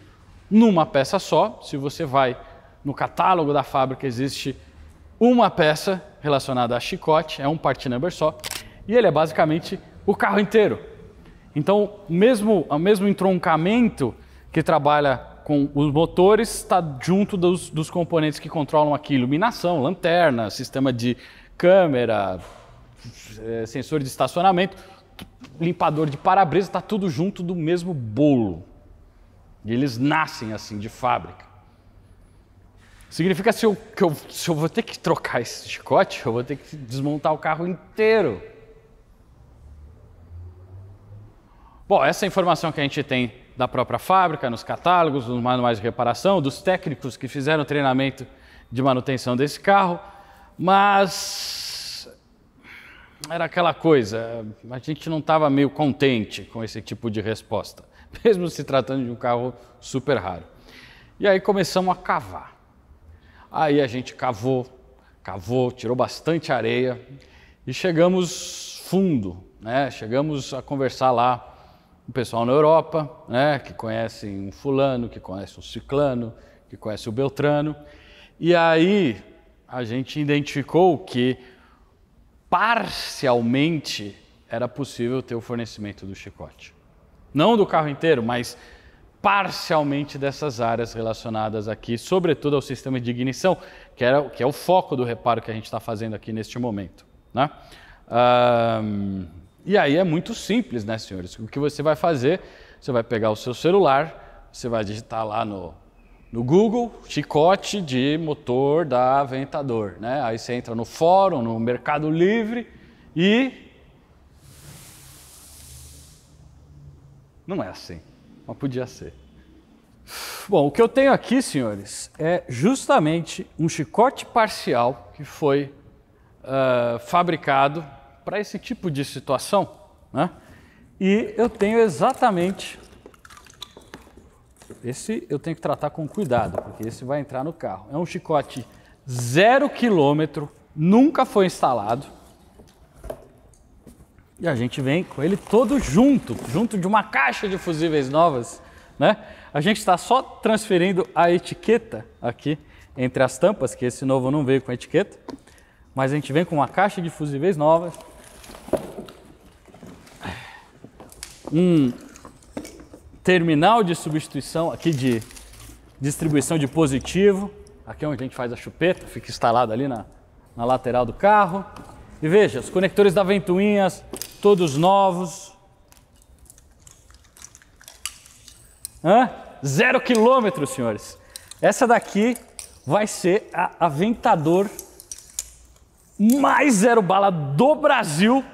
numa peça só. Se você vai no catálogo da fábrica, existe uma peça relacionada a chicote, é um part number só, e ele é basicamente o carro inteiro. Então, mesmo, o mesmo entroncamento que trabalha com os motores está junto dos, dos componentes que controlam aqui: iluminação, lanterna, sistema de câmera, é, sensor de estacionamento, limpador de para-brisa, está tudo junto do mesmo bolo. E eles nascem assim, de fábrica. Significa se eu, que eu, se eu vou ter que trocar esse chicote, eu vou ter que desmontar o carro inteiro. Bom, essa informação que a gente tem da própria fábrica, nos catálogos, nos manuais de reparação, dos técnicos que fizeram o treinamento de manutenção desse carro, mas era aquela coisa, a gente não estava meio contente com esse tipo de resposta. <laughs> mesmo se tratando de um carro super raro. E aí começamos a cavar. Aí a gente cavou, cavou, tirou bastante areia e chegamos fundo, né? Chegamos a conversar lá com o pessoal na Europa, né? Que conhecem um fulano, que conhece um ciclano, que conhece o Beltrano. E aí a gente identificou que parcialmente era possível ter o fornecimento do chicote. Não do carro inteiro, mas parcialmente dessas áreas relacionadas aqui, sobretudo ao sistema de ignição, que, era, que é o foco do reparo que a gente está fazendo aqui neste momento. Né? Um, e aí é muito simples, né, senhores? O que você vai fazer? Você vai pegar o seu celular, você vai digitar lá no, no Google, chicote de motor da Aventador, né? Aí você entra no fórum, no Mercado Livre e Não é assim, mas podia ser. Bom, o que eu tenho aqui, senhores, é justamente um chicote parcial que foi uh, fabricado para esse tipo de situação. Né? E eu tenho exatamente. Esse eu tenho que tratar com cuidado, porque esse vai entrar no carro. É um chicote zero quilômetro, nunca foi instalado. E a gente vem com ele todo junto, junto de uma caixa de fusíveis novas, né? A gente está só transferindo a etiqueta aqui entre as tampas, que esse novo não veio com etiqueta, mas a gente vem com uma caixa de fusíveis novas, um terminal de substituição aqui de distribuição de positivo, aqui é onde a gente faz a chupeta, fica instalado ali na, na lateral do carro. E veja, os conectores da ventoinhas, todos novos. Hã? Zero quilômetro, senhores. Essa daqui vai ser a Aventador mais zero bala do Brasil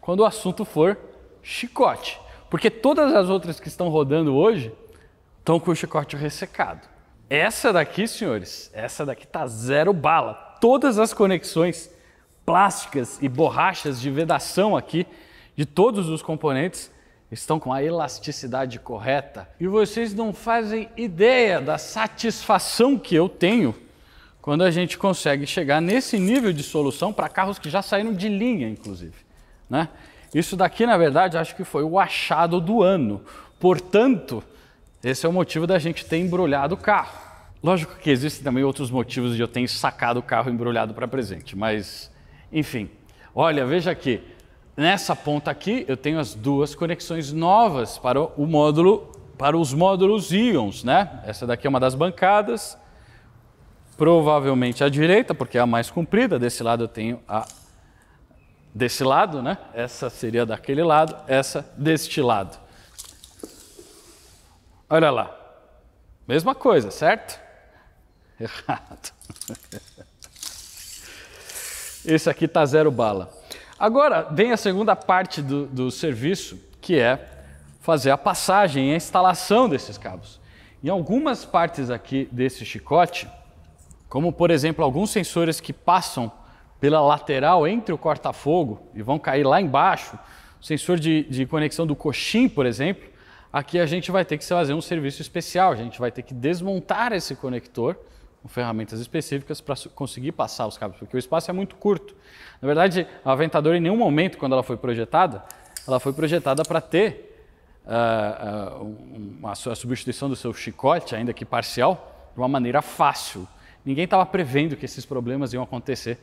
quando o assunto for chicote. Porque todas as outras que estão rodando hoje estão com o chicote ressecado. Essa daqui, senhores, essa daqui tá zero bala. Todas as conexões plásticas e borrachas de vedação aqui de todos os componentes estão com a elasticidade correta. E vocês não fazem ideia da satisfação que eu tenho quando a gente consegue chegar nesse nível de solução para carros que já saíram de linha, inclusive. Né? Isso daqui, na verdade, acho que foi o achado do ano. Portanto, esse é o motivo da gente ter embrulhado o carro. Lógico que existem também outros motivos de eu ter sacado o carro embrulhado para presente, mas enfim, olha, veja aqui. Nessa ponta aqui eu tenho as duas conexões novas para o módulo, para os módulos íons, né? Essa daqui é uma das bancadas, provavelmente à direita, porque é a mais comprida. Desse lado eu tenho a desse lado, né? Essa seria daquele lado, essa deste lado. Olha lá. Mesma coisa, certo? <laughs> Errado. Esse aqui está zero bala. Agora vem a segunda parte do, do serviço, que é fazer a passagem e a instalação desses cabos. Em algumas partes aqui desse chicote, como por exemplo alguns sensores que passam pela lateral entre o corta-fogo e vão cair lá embaixo, o sensor de, de conexão do coxim, por exemplo, aqui a gente vai ter que fazer um serviço especial, a gente vai ter que desmontar esse conector com ferramentas específicas para conseguir passar os cabos, porque o espaço é muito curto. Na verdade, a Aventador, em nenhum momento, quando ela foi projetada, ela foi projetada para ter uh, uh, uma, a substituição do seu chicote, ainda que parcial, de uma maneira fácil. Ninguém estava prevendo que esses problemas iam acontecer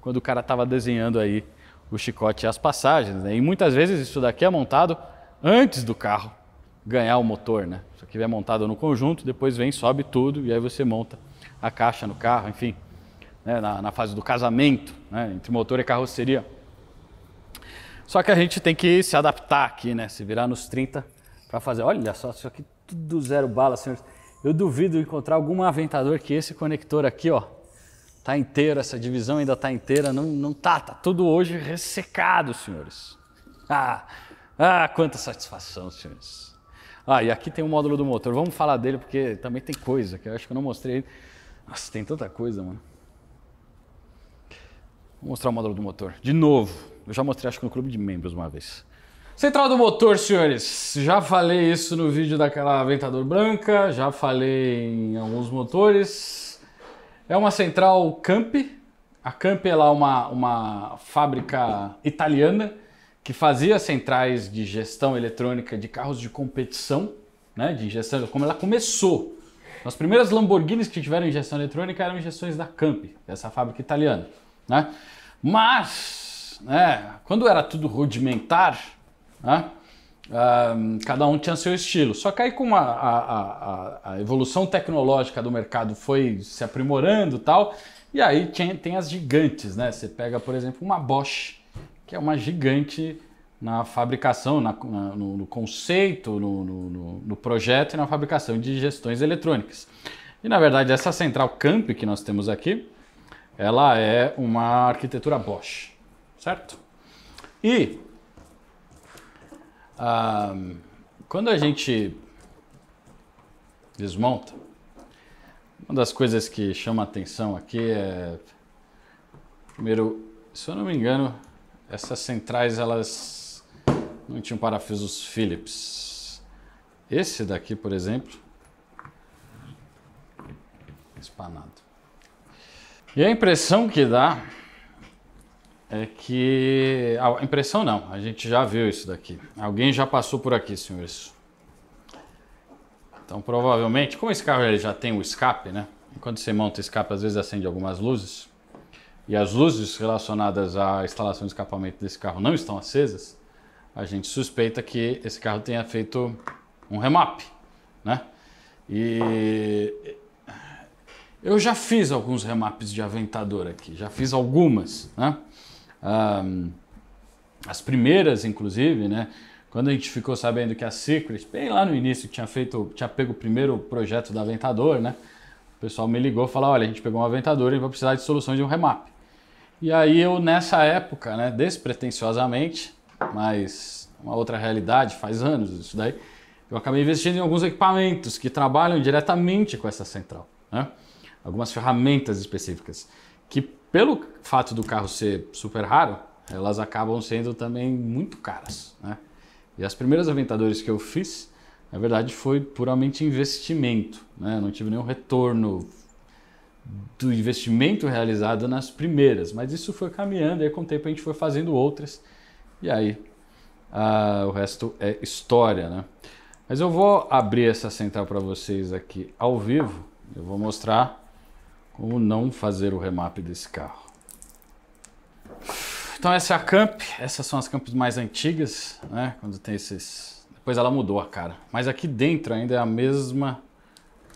quando o cara estava desenhando aí o chicote e as passagens. Né? E muitas vezes isso daqui é montado antes do carro ganhar o motor. Né? Isso aqui é montado no conjunto, depois vem, sobe tudo e aí você monta a caixa no carro, enfim, né, na, na, fase do casamento né, entre motor e carroceria. Só que a gente tem que se adaptar aqui, né? Se virar nos 30 para fazer. Olha só, isso aqui tudo zero bala, senhores. Eu duvido encontrar algum aventador que esse conector aqui, ó, tá inteiro, essa divisão ainda tá inteira, não, não tá, tá tudo hoje ressecado, senhores. Ah, ah, quanta satisfação, senhores. Ah, e aqui tem o um módulo do motor. Vamos falar dele porque também tem coisa que eu acho que eu não mostrei. Nossa, tem tanta coisa, mano. Vou mostrar o módulo do motor. De novo. Eu já mostrei, acho que no clube de membros uma vez. Central do motor, senhores. Já falei isso no vídeo daquela Aventador branca, já falei em alguns motores. É uma central Camp. A Camp é lá uma, uma fábrica italiana que fazia centrais de gestão eletrônica de carros de competição, né, de gestão como ela começou. As primeiras Lamborghinis que tiveram injeção eletrônica eram injeções da Camp, dessa fábrica italiana. Né? Mas, né, quando era tudo rudimentar, né, um, cada um tinha seu estilo. Só que aí, como a, a, a, a evolução tecnológica do mercado foi se aprimorando e tal, e aí tem, tem as gigantes, né? Você pega, por exemplo, uma Bosch, que é uma gigante na fabricação, na, na, no, no, conceito, no, no, no, projeto e na fabricação de gestões eletrônicas. E na verdade, essa central Camp que nós temos aqui, ela é uma arquitetura Bosch, certo? E ah, quando a gente desmonta, uma das coisas que chama atenção aqui é, primeiro, se eu não me engano, essas centrais elas não tinha parafusos Phillips. Esse daqui, por exemplo, espanado. E a impressão que dá é que. A impressão não, a gente já viu isso daqui. Alguém já passou por aqui, senhores. Então, provavelmente, como esse carro ele já tem o escape, né? Quando você monta o escape, às vezes acende algumas luzes. E as luzes relacionadas à instalação de escapamento desse carro não estão acesas a gente suspeita que esse carro tenha feito um remap, né? E eu já fiz alguns remaps de Aventador aqui, já fiz algumas, né? Um, as primeiras, inclusive, né? Quando a gente ficou sabendo que a Secret, bem lá no início, tinha feito, tinha pego o primeiro projeto da Aventador, né? O pessoal me ligou e falou: olha, a gente pegou um Aventador e vai precisar de solução de um remap. E aí eu, nessa época, né, despretensiosamente, mas uma outra realidade, faz anos isso daí, eu acabei investindo em alguns equipamentos que trabalham diretamente com essa central, né? algumas ferramentas específicas, que pelo fato do carro ser super raro, elas acabam sendo também muito caras. Né? E as primeiras aventadores que eu fiz, na verdade, foi puramente investimento, né? não tive nenhum retorno do investimento realizado nas primeiras, mas isso foi caminhando, e aí com o tempo a gente foi fazendo outras, e aí, ah, o resto é história, né? Mas eu vou abrir essa central para vocês aqui ao vivo. Eu vou mostrar como não fazer o remap desse carro. Então essa é a Camp, essas são as Camps mais antigas, né? Quando tem esses... Depois ela mudou a cara. Mas aqui dentro ainda é a mesma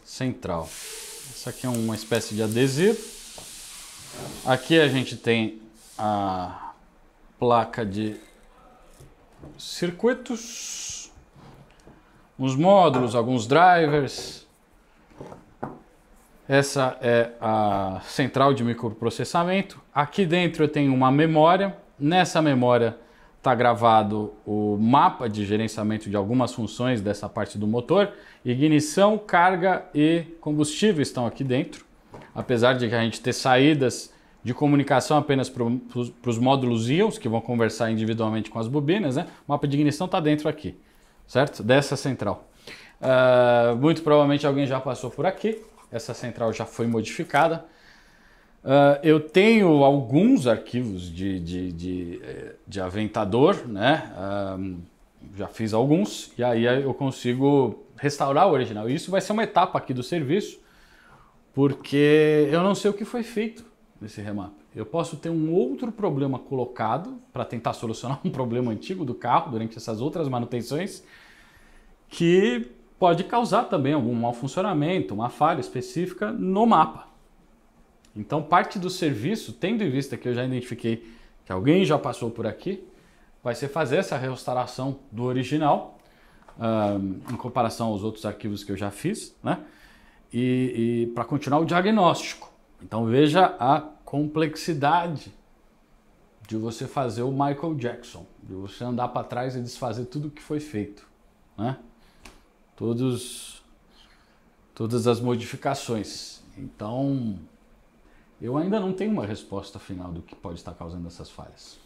central. Essa aqui é uma espécie de adesivo. Aqui a gente tem a placa de circuitos, uns módulos, alguns drivers. Essa é a central de microprocessamento. Aqui dentro eu tenho uma memória. Nessa memória está gravado o mapa de gerenciamento de algumas funções dessa parte do motor. Ignição, carga e combustível estão aqui dentro. Apesar de que a gente ter saídas de comunicação apenas para os módulos íons, que vão conversar individualmente com as bobinas, né? O mapa de ignição está dentro aqui, certo? Dessa central. Uh, muito provavelmente alguém já passou por aqui, essa central já foi modificada. Uh, eu tenho alguns arquivos de, de, de, eh, de aventador, né? Uh, já fiz alguns, e aí eu consigo restaurar o original. E isso vai ser uma etapa aqui do serviço, porque eu não sei o que foi feito nesse remap. Eu posso ter um outro problema colocado para tentar solucionar <laughs> um problema antigo do carro durante essas outras manutenções que pode causar também algum mau funcionamento, uma falha específica no mapa. Então, parte do serviço, tendo em vista que eu já identifiquei que alguém já passou por aqui, vai ser fazer essa restauração do original, em comparação aos outros arquivos que eu já fiz, né? e, e para continuar o diagnóstico então veja a complexidade de você fazer o Michael Jackson, de você andar para trás e desfazer tudo o que foi feito, né? Todos, todas as modificações. Então, eu ainda não tenho uma resposta final do que pode estar causando essas falhas.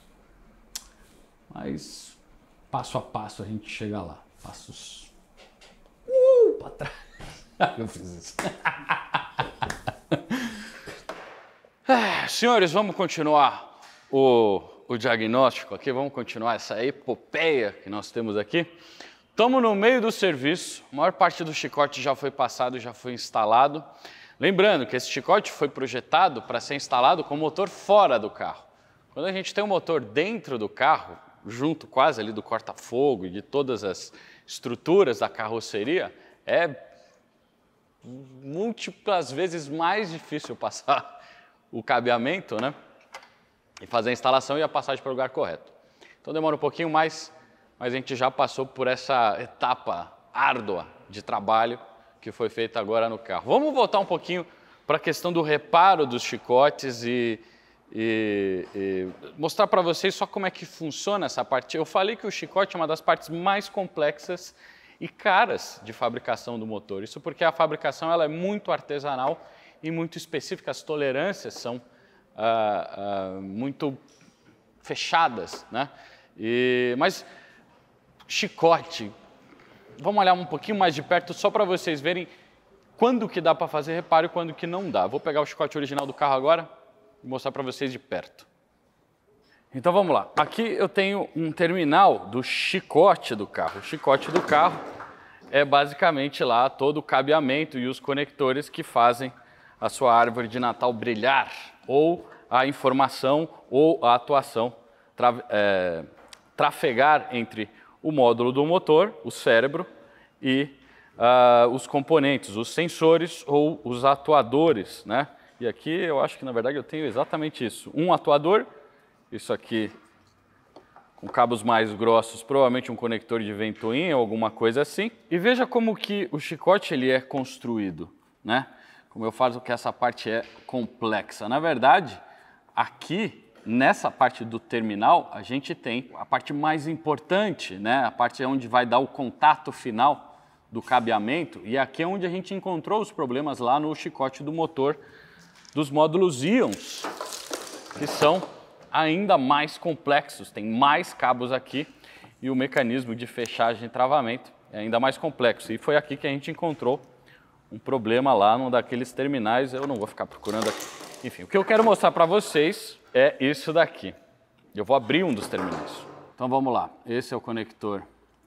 Mas passo a passo a gente chega lá. Passos uh, para trás. <laughs> eu fiz isso. <laughs> Ah, senhores, vamos continuar o, o diagnóstico aqui, vamos continuar essa epopeia que nós temos aqui. Estamos no meio do serviço, a maior parte do chicote já foi passado, já foi instalado. Lembrando que esse chicote foi projetado para ser instalado com o motor fora do carro. Quando a gente tem o um motor dentro do carro, junto quase ali do corta-fogo e de todas as estruturas da carroceria, é múltiplas vezes mais difícil <laughs> passar o cabeamento, né? E fazer a instalação e a passagem para o lugar correto. Então demora um pouquinho mais, mas a gente já passou por essa etapa árdua de trabalho que foi feita agora no carro. Vamos voltar um pouquinho para a questão do reparo dos chicotes e, e, e mostrar para vocês só como é que funciona essa parte. Eu falei que o chicote é uma das partes mais complexas e caras de fabricação do motor. Isso porque a fabricação ela é muito artesanal e muito específica. As tolerâncias são ah, ah, muito fechadas, né? E, mas chicote, vamos olhar um pouquinho mais de perto só para vocês verem quando que dá para fazer reparo e quando que não dá. Vou pegar o chicote original do carro agora e mostrar para vocês de perto. Então vamos lá. Aqui eu tenho um terminal do chicote do carro. O chicote do carro é basicamente lá todo o cabeamento e os conectores que fazem a sua árvore de Natal brilhar, ou a informação ou a atuação tra é, trafegar entre o módulo do motor, o cérebro, e uh, os componentes, os sensores ou os atuadores. Né? E aqui eu acho que na verdade eu tenho exatamente isso: um atuador, isso aqui com cabos mais grossos, provavelmente um conector de ventoinha ou alguma coisa assim. E veja como que o chicote ele é construído, né? Como eu falo que essa parte é complexa. Na verdade, aqui nessa parte do terminal a gente tem a parte mais importante, né? A parte onde vai dar o contato final do cabeamento e aqui é onde a gente encontrou os problemas lá no chicote do motor dos módulos íons, que são ainda mais complexos, tem mais cabos aqui e o mecanismo de fechagem e travamento é ainda mais complexo. E foi aqui que a gente encontrou um problema lá num daqueles terminais, eu não vou ficar procurando aqui. Enfim, o que eu quero mostrar para vocês é isso daqui. Eu vou abrir um dos terminais. Então vamos lá, esse é o conector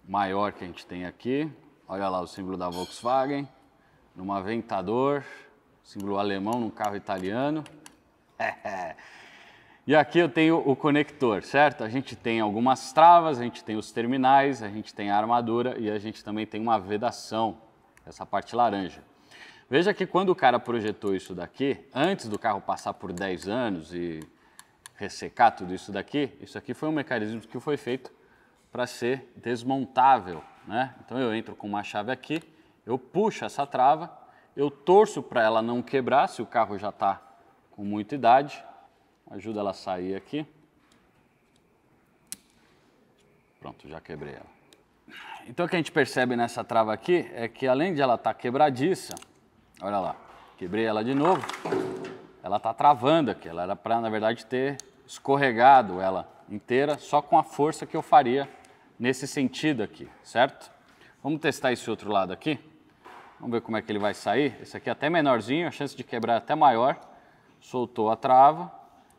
maior que a gente tem aqui. Olha lá o símbolo da Volkswagen, numa Aventador, símbolo alemão num carro italiano. <laughs> e aqui eu tenho o conector, certo? A gente tem algumas travas, a gente tem os terminais, a gente tem a armadura e a gente também tem uma vedação, essa parte laranja. Veja que quando o cara projetou isso daqui, antes do carro passar por 10 anos e ressecar tudo isso daqui, isso aqui foi um mecanismo que foi feito para ser desmontável. Né? Então eu entro com uma chave aqui, eu puxo essa trava, eu torço para ela não quebrar, se o carro já está com muita idade, ajuda ela a sair aqui. Pronto, já quebrei ela. Então o que a gente percebe nessa trava aqui é que além de ela estar tá quebradiça, Olha lá, quebrei ela de novo. Ela está travando aqui, ela era para, na verdade, ter escorregado ela inteira só com a força que eu faria nesse sentido aqui, certo? Vamos testar esse outro lado aqui. Vamos ver como é que ele vai sair. Esse aqui é até menorzinho, a chance de quebrar é até maior. Soltou a trava.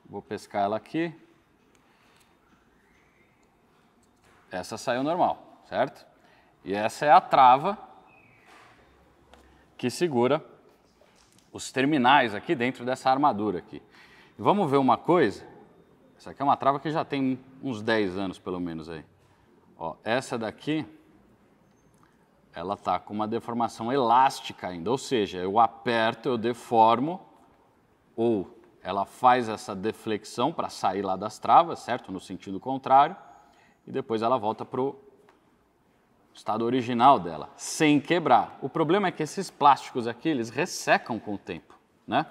Vou pescar ela aqui. Essa saiu normal, certo? E essa é a trava que segura os terminais aqui dentro dessa armadura aqui. vamos ver uma coisa. Essa aqui é uma trava que já tem uns 10 anos pelo menos aí. Ó, essa daqui, ela tá com uma deformação elástica ainda, ou seja, eu aperto, eu deformo, ou ela faz essa deflexão para sair lá das travas, certo? No sentido contrário, e depois ela volta para o o estado original dela, sem quebrar. O problema é que esses plásticos aqui, eles ressecam com o tempo, né?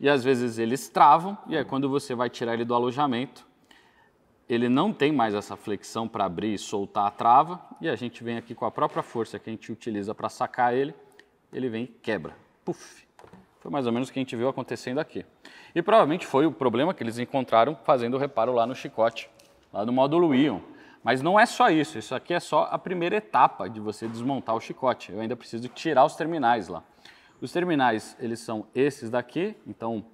E às vezes eles travam, e aí quando você vai tirar ele do alojamento, ele não tem mais essa flexão para abrir e soltar a trava, e a gente vem aqui com a própria força que a gente utiliza para sacar ele, ele vem e quebra. Puf! Foi mais ou menos o que a gente viu acontecendo aqui. E provavelmente foi o problema que eles encontraram fazendo o reparo lá no chicote, lá no módulo Ion. Mas não é só isso, isso aqui é só a primeira etapa de você desmontar o chicote. Eu ainda preciso tirar os terminais lá. Os terminais, eles são esses daqui, então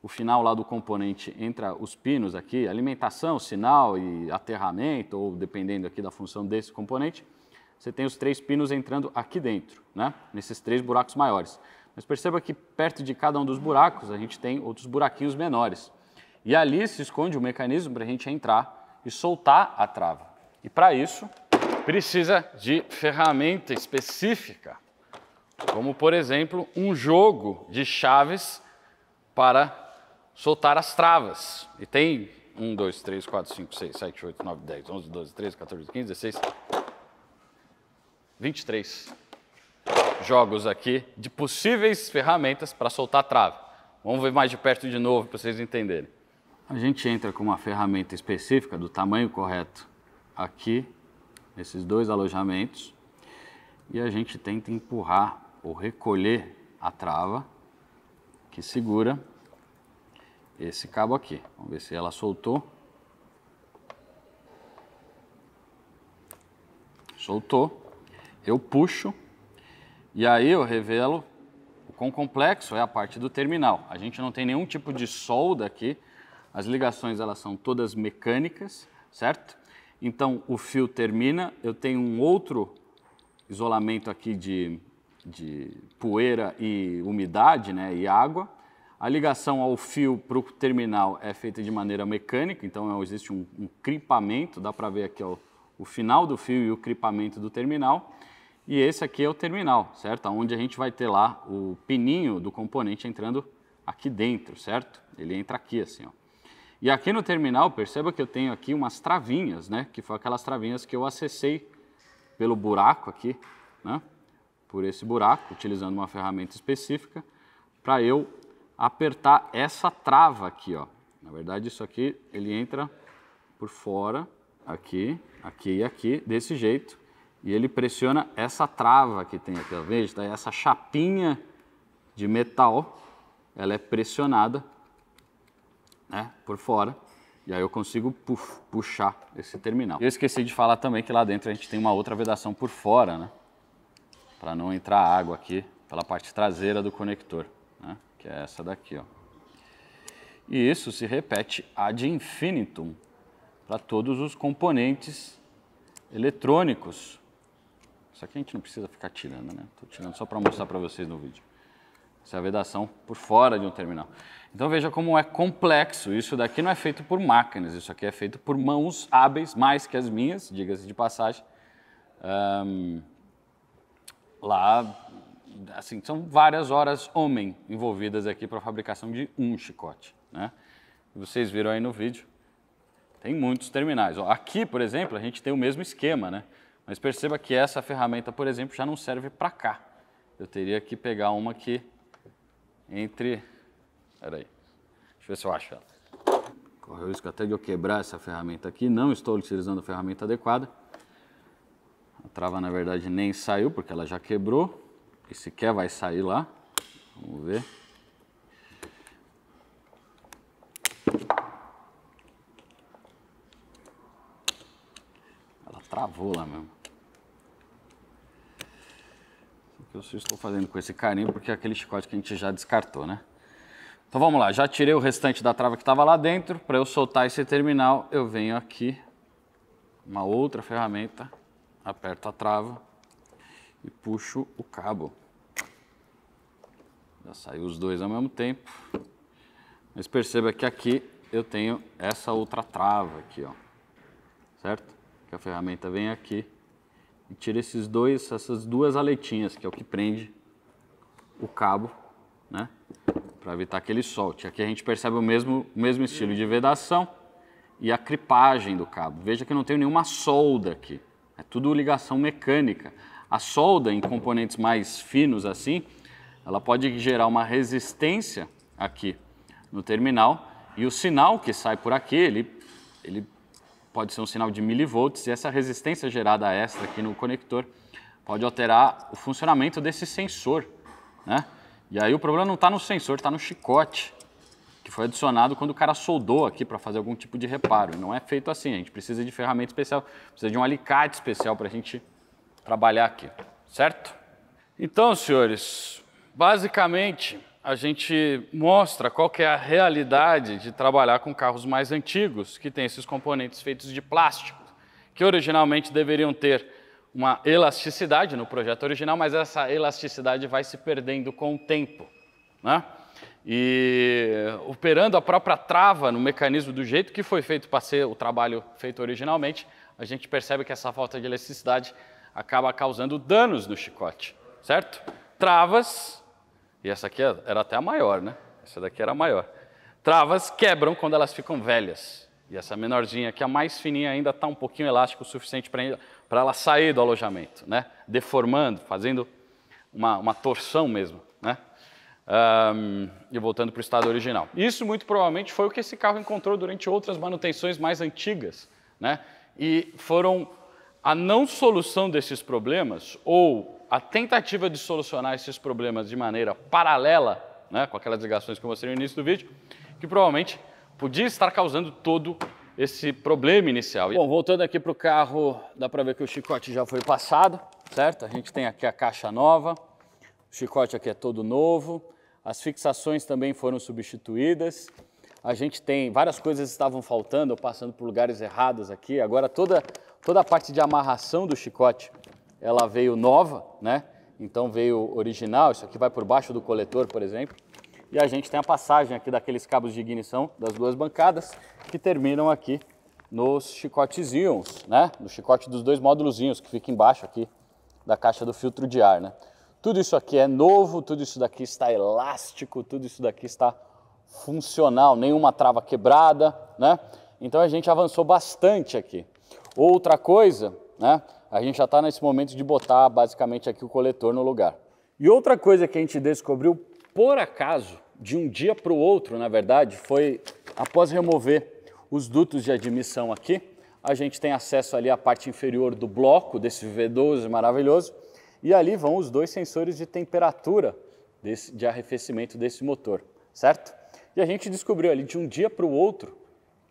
o final lá do componente entra os pinos aqui, alimentação, sinal e aterramento, ou dependendo aqui da função desse componente, você tem os três pinos entrando aqui dentro, né? nesses três buracos maiores. Mas perceba que perto de cada um dos buracos a gente tem outros buraquinhos menores. E ali se esconde o mecanismo para a gente entrar e soltar a trava. E para isso, precisa de ferramenta específica, como por exemplo, um jogo de chaves para soltar as travas. E tem 1, 2, 3, 4, 5, 6, 7, 8, 9, 10, 11, 12, 13, 14, 15, 16, 23 jogos aqui de possíveis ferramentas para soltar a trave. Vamos ver mais de perto de novo para vocês entenderem. A gente entra com uma ferramenta específica do tamanho correto aqui nesses dois alojamentos e a gente tenta empurrar ou recolher a trava que segura esse cabo aqui. Vamos ver se ela soltou. Soltou. Eu puxo e aí eu revelo o quão complexo é a parte do terminal. A gente não tem nenhum tipo de solda aqui. As ligações elas são todas mecânicas, certo? Então o fio termina, eu tenho um outro isolamento aqui de, de poeira e umidade né, e água. A ligação ao fio para o terminal é feita de maneira mecânica, então é, existe um, um cripamento, dá para ver aqui ó, o final do fio e o cripamento do terminal. E esse aqui é o terminal, certo? Onde a gente vai ter lá o pininho do componente entrando aqui dentro, certo? Ele entra aqui assim, ó. E aqui no terminal, perceba que eu tenho aqui umas travinhas, né? Que foram aquelas travinhas que eu acessei pelo buraco aqui, né? Por esse buraco, utilizando uma ferramenta específica, para eu apertar essa trava aqui, ó. Na verdade, isso aqui, ele entra por fora, aqui, aqui e aqui, desse jeito. E ele pressiona essa trava que tem aqui, ó. Veja, tá? essa chapinha de metal, ela é pressionada né, por fora. E aí eu consigo puxar esse terminal. Eu esqueci de falar também que lá dentro a gente tem uma outra vedação por fora, né? Para não entrar água aqui pela parte traseira do conector, né? Que é essa daqui, ó. E isso se repete ad infinitum para todos os componentes eletrônicos. Isso aqui a gente não precisa ficar tirando, né? Tô tirando só para mostrar para vocês no vídeo. Isso é a vedação por fora de um terminal. Então veja como é complexo. Isso daqui não é feito por máquinas, isso aqui é feito por mãos hábeis, mais que as minhas, diga-se de passagem. Um, lá, assim, são várias horas homem envolvidas aqui para a fabricação de um chicote. Né? Vocês viram aí no vídeo, tem muitos terminais. Ó, aqui, por exemplo, a gente tem o mesmo esquema, né? mas perceba que essa ferramenta, por exemplo, já não serve para cá. Eu teria que pegar uma que entre... Peraí, deixa eu ver se eu acho ela. Corre o risco até de eu quebrar essa ferramenta aqui. Não estou utilizando a ferramenta adequada. A trava, na verdade, nem saiu, porque ela já quebrou. E sequer vai sair lá. Vamos ver. Ela travou lá mesmo. eu estou fazendo com esse carinho porque é aquele chicote que a gente já descartou, né? Então vamos lá, já tirei o restante da trava que estava lá dentro. Para eu soltar esse terminal, eu venho aqui, uma outra ferramenta, aperto a trava e puxo o cabo. Já saiu os dois ao mesmo tempo. Mas perceba que aqui eu tenho essa outra trava aqui, ó. Certo? Que a ferramenta vem aqui e tira esses dois, essas duas aletinhas, que é o que prende o cabo, né? Para evitar que ele solte. Aqui a gente percebe o mesmo, o mesmo estilo de vedação e a cripagem do cabo. Veja que não tem nenhuma solda aqui. É tudo ligação mecânica. A solda em componentes mais finos assim, ela pode gerar uma resistência aqui no terminal e o sinal que sai por aqui, ele, ele pode ser um sinal de milivolts e essa resistência gerada extra aqui no conector pode alterar o funcionamento desse sensor, né? E aí o problema não está no sensor, está no chicote, que foi adicionado quando o cara soldou aqui para fazer algum tipo de reparo. Não é feito assim, a gente precisa de ferramenta especial, precisa de um alicate especial para a gente trabalhar aqui, certo? Então, senhores, basicamente a gente mostra qual é a realidade de trabalhar com carros mais antigos, que têm esses componentes feitos de plástico, que originalmente deveriam ter uma elasticidade no projeto original, mas essa elasticidade vai se perdendo com o tempo. Né? E operando a própria trava no mecanismo do jeito que foi feito para ser o trabalho feito originalmente, a gente percebe que essa falta de elasticidade acaba causando danos no chicote, certo? Travas e essa aqui era até a maior, né? Essa daqui era a maior. Travas quebram quando elas ficam velhas. E essa menorzinha aqui, a mais fininha, ainda está um pouquinho elástico o suficiente para ela sair do alojamento, né? Deformando, fazendo uma, uma torção mesmo, né? Um, e voltando para o estado original. Isso muito provavelmente foi o que esse carro encontrou durante outras manutenções mais antigas, né? E foram a não solução desses problemas ou a tentativa de solucionar esses problemas de maneira paralela, né, com aquelas ligações que eu mostrei no início do vídeo, que provavelmente podia estar causando todo esse problema inicial. Bom, voltando aqui para o carro, dá para ver que o chicote já foi passado, certo? A gente tem aqui a caixa nova, o chicote aqui é todo novo, as fixações também foram substituídas, a gente tem várias coisas estavam faltando, passando por lugares errados aqui, agora toda, toda a parte de amarração do chicote ela veio nova, né? Então veio original, isso aqui vai por baixo do coletor, por exemplo. E a gente tem a passagem aqui daqueles cabos de ignição das duas bancadas que terminam aqui nos chicotezinhos, né? No chicote dos dois módulozinhos que fica embaixo aqui da caixa do filtro de ar, né? Tudo isso aqui é novo, tudo isso daqui está elástico, tudo isso daqui está funcional, nenhuma trava quebrada, né? Então a gente avançou bastante aqui. Outra coisa, né? a gente já está nesse momento de botar basicamente aqui o coletor no lugar. E outra coisa que a gente descobriu por acaso, de um dia para o outro, na verdade, foi após remover os dutos de admissão aqui, a gente tem acesso ali à parte inferior do bloco desse V12 maravilhoso e ali vão os dois sensores de temperatura desse, de arrefecimento desse motor, certo? E a gente descobriu ali de um dia para o outro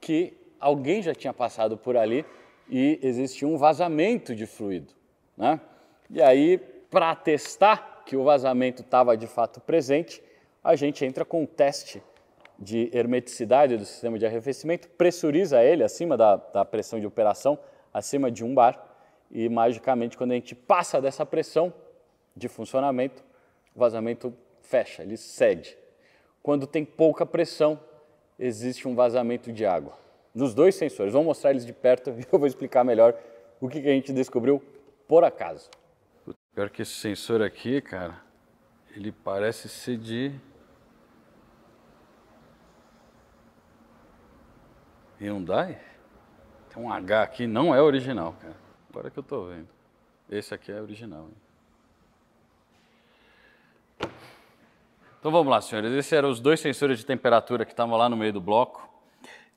que alguém já tinha passado por ali e existia um vazamento de fluido. Né? E aí, para testar que o vazamento estava de fato presente, a gente entra com um teste de hermeticidade do sistema de arrefecimento, pressuriza ele acima da, da pressão de operação, acima de um bar, e magicamente, quando a gente passa dessa pressão de funcionamento, o vazamento fecha, ele cede. Quando tem pouca pressão, existe um vazamento de água dos dois sensores. Vamos mostrar eles de perto e <laughs> eu vou explicar melhor o que, que a gente descobriu por acaso. Pior que esse sensor aqui, cara, ele parece ser de... Hyundai? Tem um H aqui, não é original, cara. Agora que eu tô vendo. Esse aqui é original. Hein? Então vamos lá, senhores. Esses eram os dois sensores de temperatura que estavam lá no meio do bloco.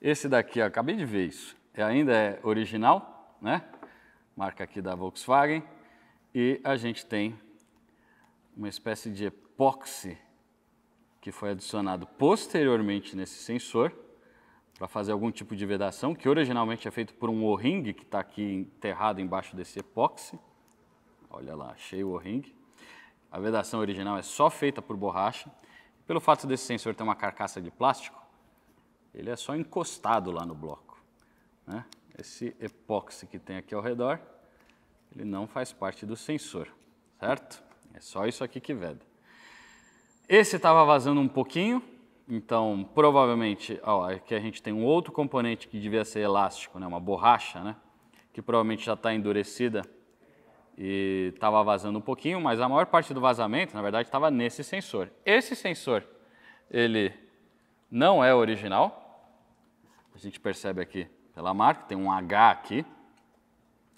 Esse daqui, ó, acabei de ver isso, é, ainda é original, né? Marca aqui da Volkswagen. E a gente tem uma espécie de epóxi que foi adicionado posteriormente nesse sensor para fazer algum tipo de vedação, que originalmente é feito por um O-ring que está aqui enterrado embaixo desse epóxi. Olha lá, achei o O-ring. A vedação original é só feita por borracha. Pelo fato desse sensor ter uma carcaça de plástico, ele é só encostado lá no bloco. Né? Esse epóxi que tem aqui ao redor, ele não faz parte do sensor, certo? É só isso aqui que veda. Esse estava vazando um pouquinho, então provavelmente, ó, aqui a gente tem um outro componente que devia ser elástico, né? uma borracha, né? que provavelmente já está endurecida e estava vazando um pouquinho, mas a maior parte do vazamento, na verdade, estava nesse sensor. Esse sensor, ele não é original, a gente percebe aqui pela marca, tem um H aqui.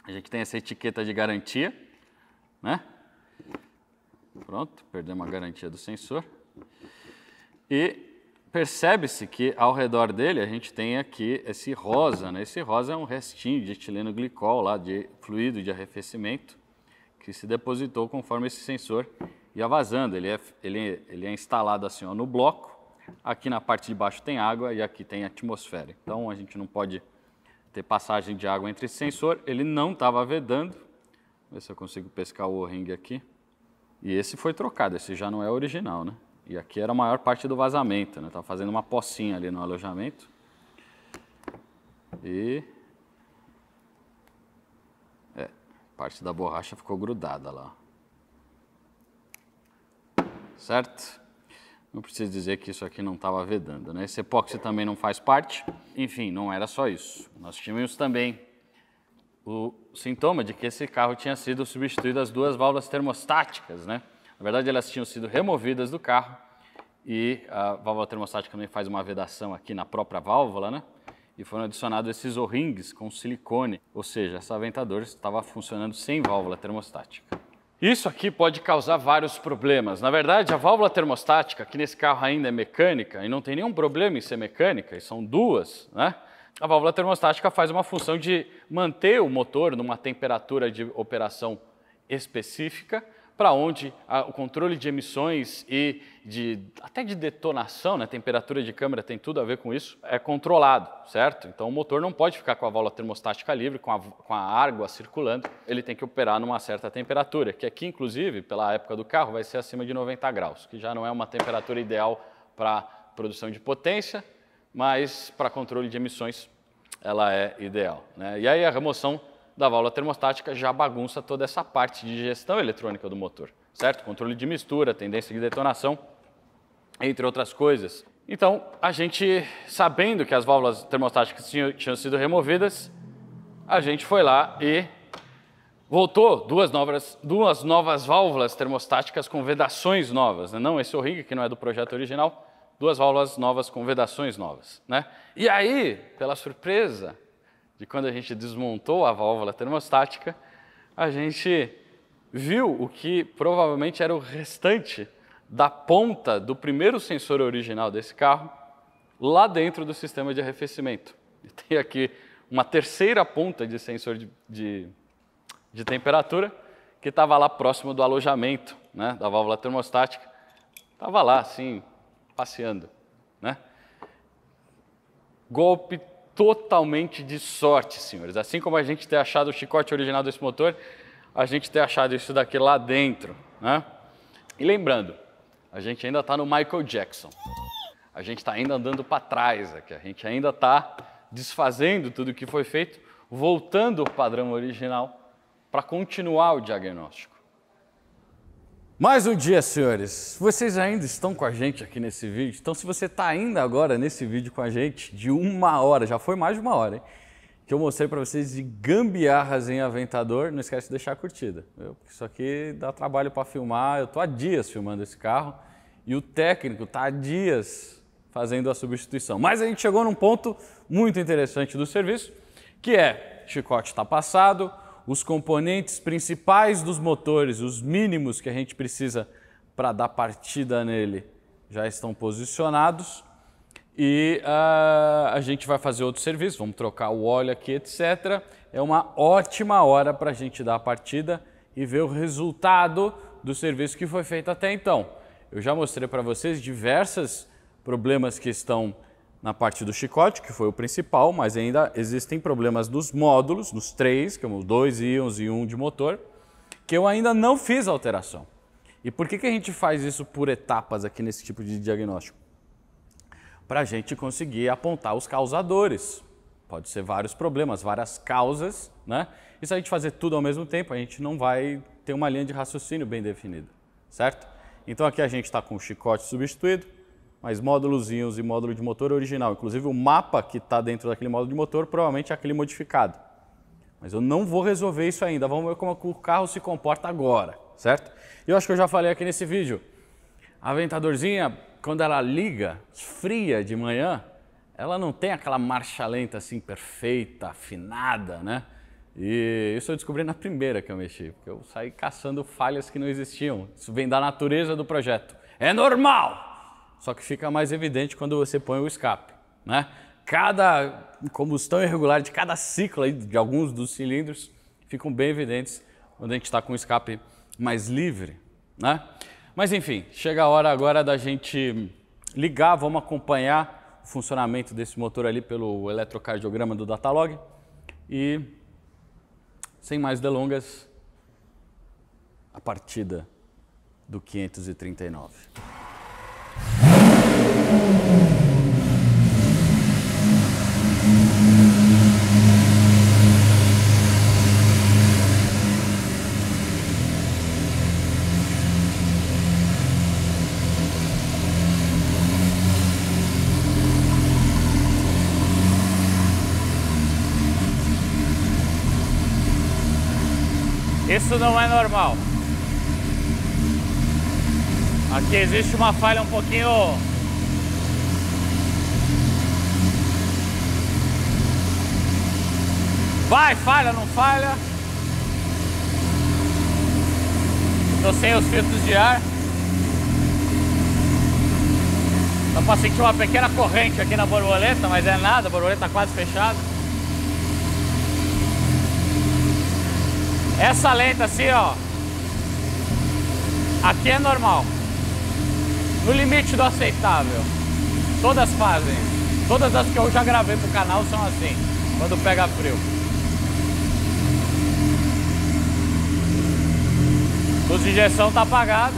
A gente tem essa etiqueta de garantia, né? Pronto, perdemos a garantia do sensor. E percebe-se que ao redor dele a gente tem aqui esse rosa, né? Esse rosa é um restinho de etileno glicol lá, de fluido de arrefecimento, que se depositou conforme esse sensor ia vazando. Ele é, ele, ele é instalado assim ó, no bloco Aqui na parte de baixo tem água e aqui tem atmosfera. Então a gente não pode ter passagem de água entre esse sensor. Ele não estava vedando. Vê se eu consigo pescar o O-ring aqui. E esse foi trocado, esse já não é original, né? E aqui era a maior parte do vazamento, né? Estava fazendo uma pocinha ali no alojamento. E... É, parte da borracha ficou grudada lá. Certo? Não preciso dizer que isso aqui não estava vedando, né? Esse epóxi também não faz parte. Enfim, não era só isso. Nós tínhamos também o sintoma de que esse carro tinha sido substituído as duas válvulas termostáticas, né? Na verdade, elas tinham sido removidas do carro e a válvula termostática também faz uma vedação aqui na própria válvula, né? E foram adicionados esses o-rings com silicone, ou seja, essa aventador estava funcionando sem válvula termostática. Isso aqui pode causar vários problemas. Na verdade, a válvula termostática, que nesse carro ainda é mecânica, e não tem nenhum problema em ser mecânica, e são duas, né? A válvula termostática faz uma função de manter o motor numa temperatura de operação específica, para onde a, o controle de emissões e de, até de detonação, né, temperatura de câmera tem tudo a ver com isso, é controlado, certo? Então o motor não pode ficar com a válvula termostática livre, com a, com a água circulando, ele tem que operar numa certa temperatura, que aqui, inclusive, pela época do carro, vai ser acima de 90 graus, que já não é uma temperatura ideal para produção de potência, mas para controle de emissões ela é ideal. Né? E aí a remoção da válvula termostática já bagunça toda essa parte de gestão eletrônica do motor, certo? Controle de mistura, tendência de detonação, entre outras coisas. Então, a gente, sabendo que as válvulas termostáticas tinham, tinham sido removidas, a gente foi lá e voltou duas novas, duas novas válvulas termostáticas com vedações novas. Né? Não esse O-ring, que não é do projeto original, duas válvulas novas com vedações novas. Né? E aí, pela surpresa, de quando a gente desmontou a válvula termostática, a gente viu o que provavelmente era o restante da ponta do primeiro sensor original desse carro lá dentro do sistema de arrefecimento. E tem aqui uma terceira ponta de sensor de, de, de temperatura que estava lá próximo do alojamento né, da válvula termostática. Estava lá, assim, passeando. Né? Golpe totalmente de sorte, senhores. Assim como a gente ter achado o chicote original desse motor, a gente ter achado isso daqui lá dentro. Né? E lembrando, a gente ainda está no Michael Jackson. A gente está ainda andando para trás aqui, a gente ainda está desfazendo tudo o que foi feito, voltando ao padrão original para continuar o diagnóstico. Mais um dia, senhores. Vocês ainda estão com a gente aqui nesse vídeo? Então, se você está ainda agora nesse vídeo com a gente, de uma hora, já foi mais de uma hora, hein? que eu mostrei para vocês de gambiarras em Aventador, não esquece de deixar a curtida. Viu? isso aqui dá trabalho para filmar. Eu estou há dias filmando esse carro e o técnico está há dias fazendo a substituição. Mas a gente chegou num ponto muito interessante do serviço, que é chicote está passado, os componentes principais dos motores, os mínimos que a gente precisa para dar partida nele, já estão posicionados. E uh, a gente vai fazer outro serviço, vamos trocar o óleo aqui, etc. É uma ótima hora para a gente dar a partida e ver o resultado do serviço que foi feito até então. Eu já mostrei para vocês diversos problemas que estão na parte do chicote, que foi o principal, mas ainda existem problemas nos módulos, nos três, como os dois íons e um de motor, que eu ainda não fiz alteração. E por que, que a gente faz isso por etapas aqui nesse tipo de diagnóstico? Para a gente conseguir apontar os causadores. Pode ser vários problemas, várias causas, né? E se a gente fazer tudo ao mesmo tempo, a gente não vai ter uma linha de raciocínio bem definida, certo? Então aqui a gente está com o chicote substituído, mas módulozinhos e módulo de motor original. Inclusive o mapa que está dentro daquele módulo de motor provavelmente é aquele modificado. Mas eu não vou resolver isso ainda, vamos ver como o carro se comporta agora, certo? E eu acho que eu já falei aqui nesse vídeo, a aventadorzinha, quando ela liga, fria de manhã, ela não tem aquela marcha lenta assim perfeita, afinada, né? E isso eu descobri na primeira que eu mexi, porque eu saí caçando falhas que não existiam. Isso vem da natureza do projeto. É normal! só que fica mais evidente quando você põe o escape, né? Cada combustão irregular de cada ciclo de alguns dos cilindros ficam bem evidentes quando a gente está com o escape mais livre, né? Mas enfim, chega a hora agora da gente ligar, vamos acompanhar o funcionamento desse motor ali pelo eletrocardiograma do Datalog e sem mais delongas, a partida do 539. Isso não é normal. Aqui existe uma falha um pouquinho Vai, falha, não falha. Tô sem os filtros de ar. Dá pra sentir uma pequena corrente aqui na borboleta, mas é nada, a borboleta tá quase fechada. Essa lenta assim, ó. Aqui é normal. No limite do aceitável. Todas fazem. Todas as que eu já gravei pro canal são assim. Quando pega frio. de injeção tá apagado.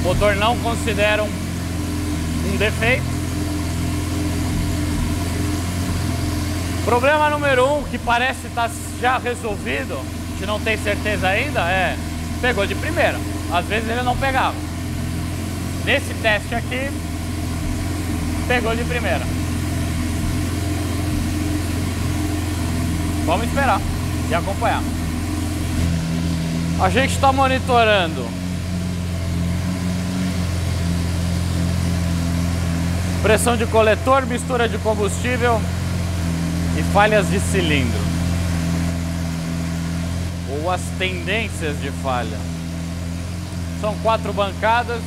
O motor não considera um defeito. Problema número um, que parece estar tá já resolvido, a gente não tem certeza ainda, é pegou de primeira. Às vezes ele não pegava. Nesse teste aqui, pegou de primeira. Vamos esperar e acompanhar. A gente está monitorando pressão de coletor, mistura de combustível, e falhas de cilindro. Ou as tendências de falha. São quatro bancadas.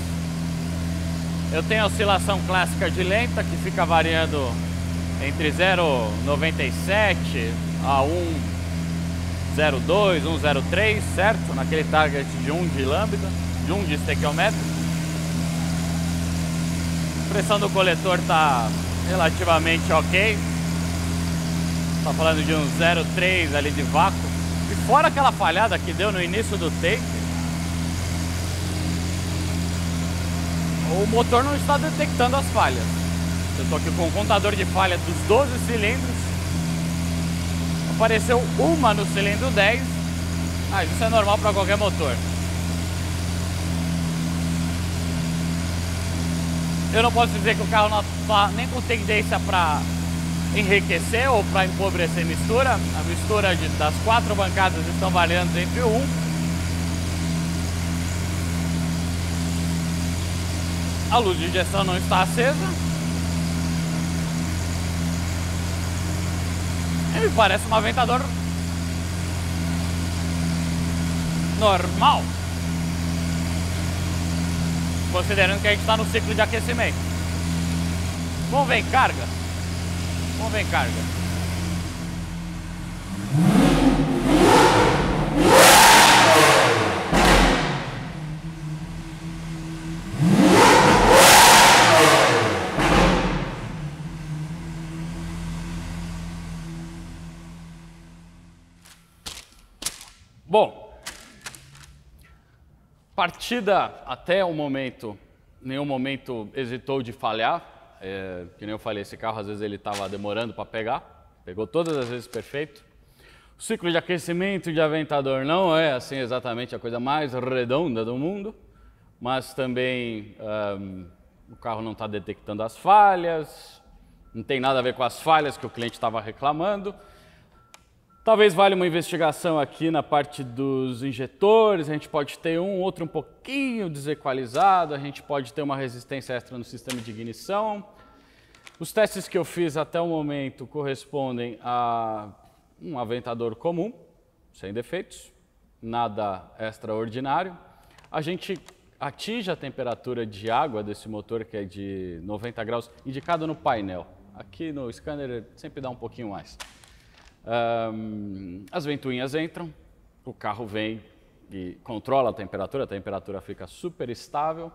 Eu tenho a oscilação clássica de lenta, que fica variando entre 0,97 a 1,02, 1,03, certo? Naquele target de 1 de lambda, de 1 de estequiométrico. A pressão do coletor está relativamente ok, Tá falando de um 0,3 ali de vácuo. E fora aquela falhada que deu no início do take, o motor não está detectando as falhas. Eu estou aqui com o contador de falha dos 12 cilindros. Apareceu uma no cilindro 10. Ah, isso é normal para qualquer motor. Eu não posso dizer que o carro não está nem com tendência para enriquecer ou para empobrecer mistura. A mistura de, das quatro bancadas estão valendo entre um. A luz de injeção não está acesa. Ele parece um aventador normal. Considerando que a gente está no ciclo de aquecimento. Vamos ver carga. Vamos ver carga. Bom, partida até o momento, nenhum momento hesitou de falhar é, que nem eu falei, esse carro às vezes ele estava demorando para pegar, pegou todas as vezes perfeito. O ciclo de aquecimento de aventador não é assim exatamente a coisa mais redonda do mundo, mas também um, o carro não está detectando as falhas, não tem nada a ver com as falhas que o cliente estava reclamando. Talvez valha uma investigação aqui na parte dos injetores, a gente pode ter um outro um pouquinho desequalizado, a gente pode ter uma resistência extra no sistema de ignição. Os testes que eu fiz até o momento correspondem a um aventador comum, sem defeitos, nada extraordinário. A gente atinge a temperatura de água desse motor, que é de 90 graus, indicado no painel. Aqui no scanner sempre dá um pouquinho mais. Um, as ventoinhas entram, o carro vem e controla a temperatura, a temperatura fica super estável,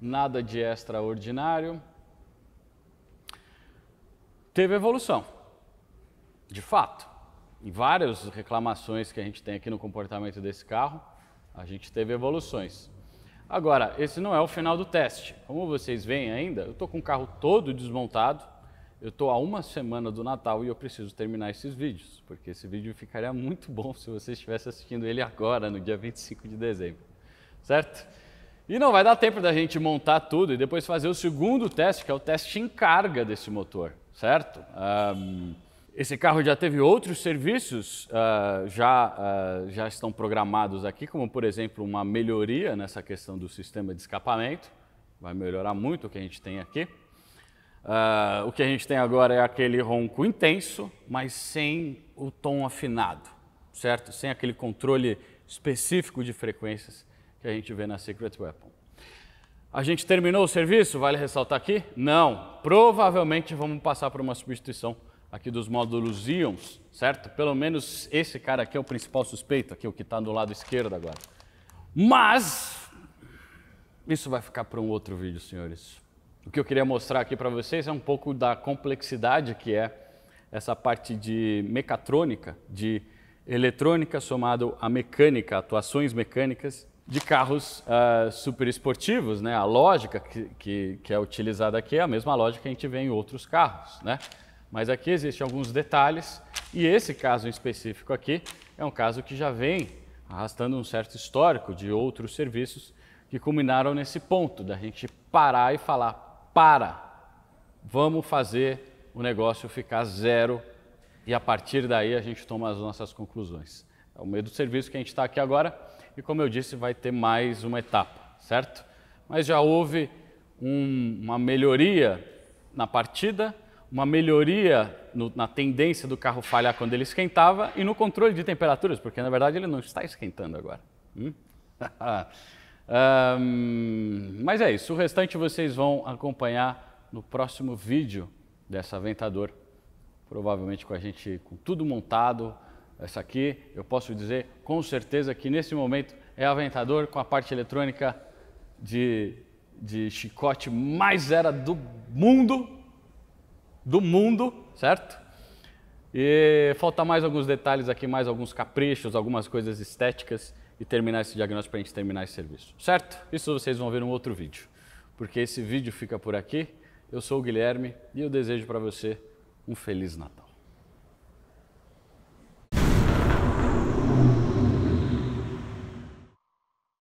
nada de extraordinário. Teve evolução, de fato. Em várias reclamações que a gente tem aqui no comportamento desse carro, a gente teve evoluções. Agora, esse não é o final do teste. Como vocês veem ainda, eu estou com o carro todo desmontado, eu estou a uma semana do Natal e eu preciso terminar esses vídeos, porque esse vídeo ficaria muito bom se você estivesse assistindo ele agora, no dia 25 de dezembro, certo? E não vai dar tempo da gente montar tudo e depois fazer o segundo teste, que é o teste em carga desse motor, certo? Um, esse carro já teve outros serviços, uh, já, uh, já estão programados aqui, como por exemplo uma melhoria nessa questão do sistema de escapamento, vai melhorar muito o que a gente tem aqui. Uh, o que a gente tem agora é aquele ronco intenso, mas sem o tom afinado, certo? Sem aquele controle específico de frequências que a gente vê na Secret Weapon. A gente terminou o serviço? Vale ressaltar aqui? Não. Provavelmente vamos passar por uma substituição aqui dos módulos íons, certo? Pelo menos esse cara aqui é o principal suspeito, aqui o que está do lado esquerdo agora. Mas isso vai ficar para um outro vídeo, senhores. O que eu queria mostrar aqui para vocês é um pouco da complexidade que é essa parte de mecatrônica, de eletrônica somado à mecânica, atuações mecânicas de carros uh, ah, esportivos. né? A lógica que, que, que, é utilizada aqui é a mesma lógica que a gente vê em outros carros, né? Mas aqui existem alguns detalhes e esse caso em específico aqui é um caso que já vem arrastando um certo histórico de outros serviços que culminaram nesse ponto da gente parar e falar, para, vamos fazer o negócio ficar zero e a partir daí a gente toma as nossas conclusões. É o meio do serviço que a gente está aqui agora e, como eu disse, vai ter mais uma etapa, certo? Mas já houve um, uma melhoria na partida, uma melhoria no, na tendência do carro falhar quando ele esquentava e no controle de temperaturas, porque na verdade ele não está esquentando agora. Hum? <laughs> Um, mas é isso, o restante vocês vão acompanhar no próximo vídeo dessa Aventador. Provavelmente com a gente com tudo montado. Essa aqui, eu posso dizer com certeza que nesse momento é a Aventador com a parte eletrônica de, de chicote mais era do mundo. Do mundo, certo? E falta mais alguns detalhes aqui, mais alguns caprichos, algumas coisas estéticas e terminar esse diagnóstico para a gente terminar esse serviço, certo? Isso vocês vão ver em outro vídeo, porque esse vídeo fica por aqui. Eu sou o Guilherme e eu desejo para você um Feliz Natal.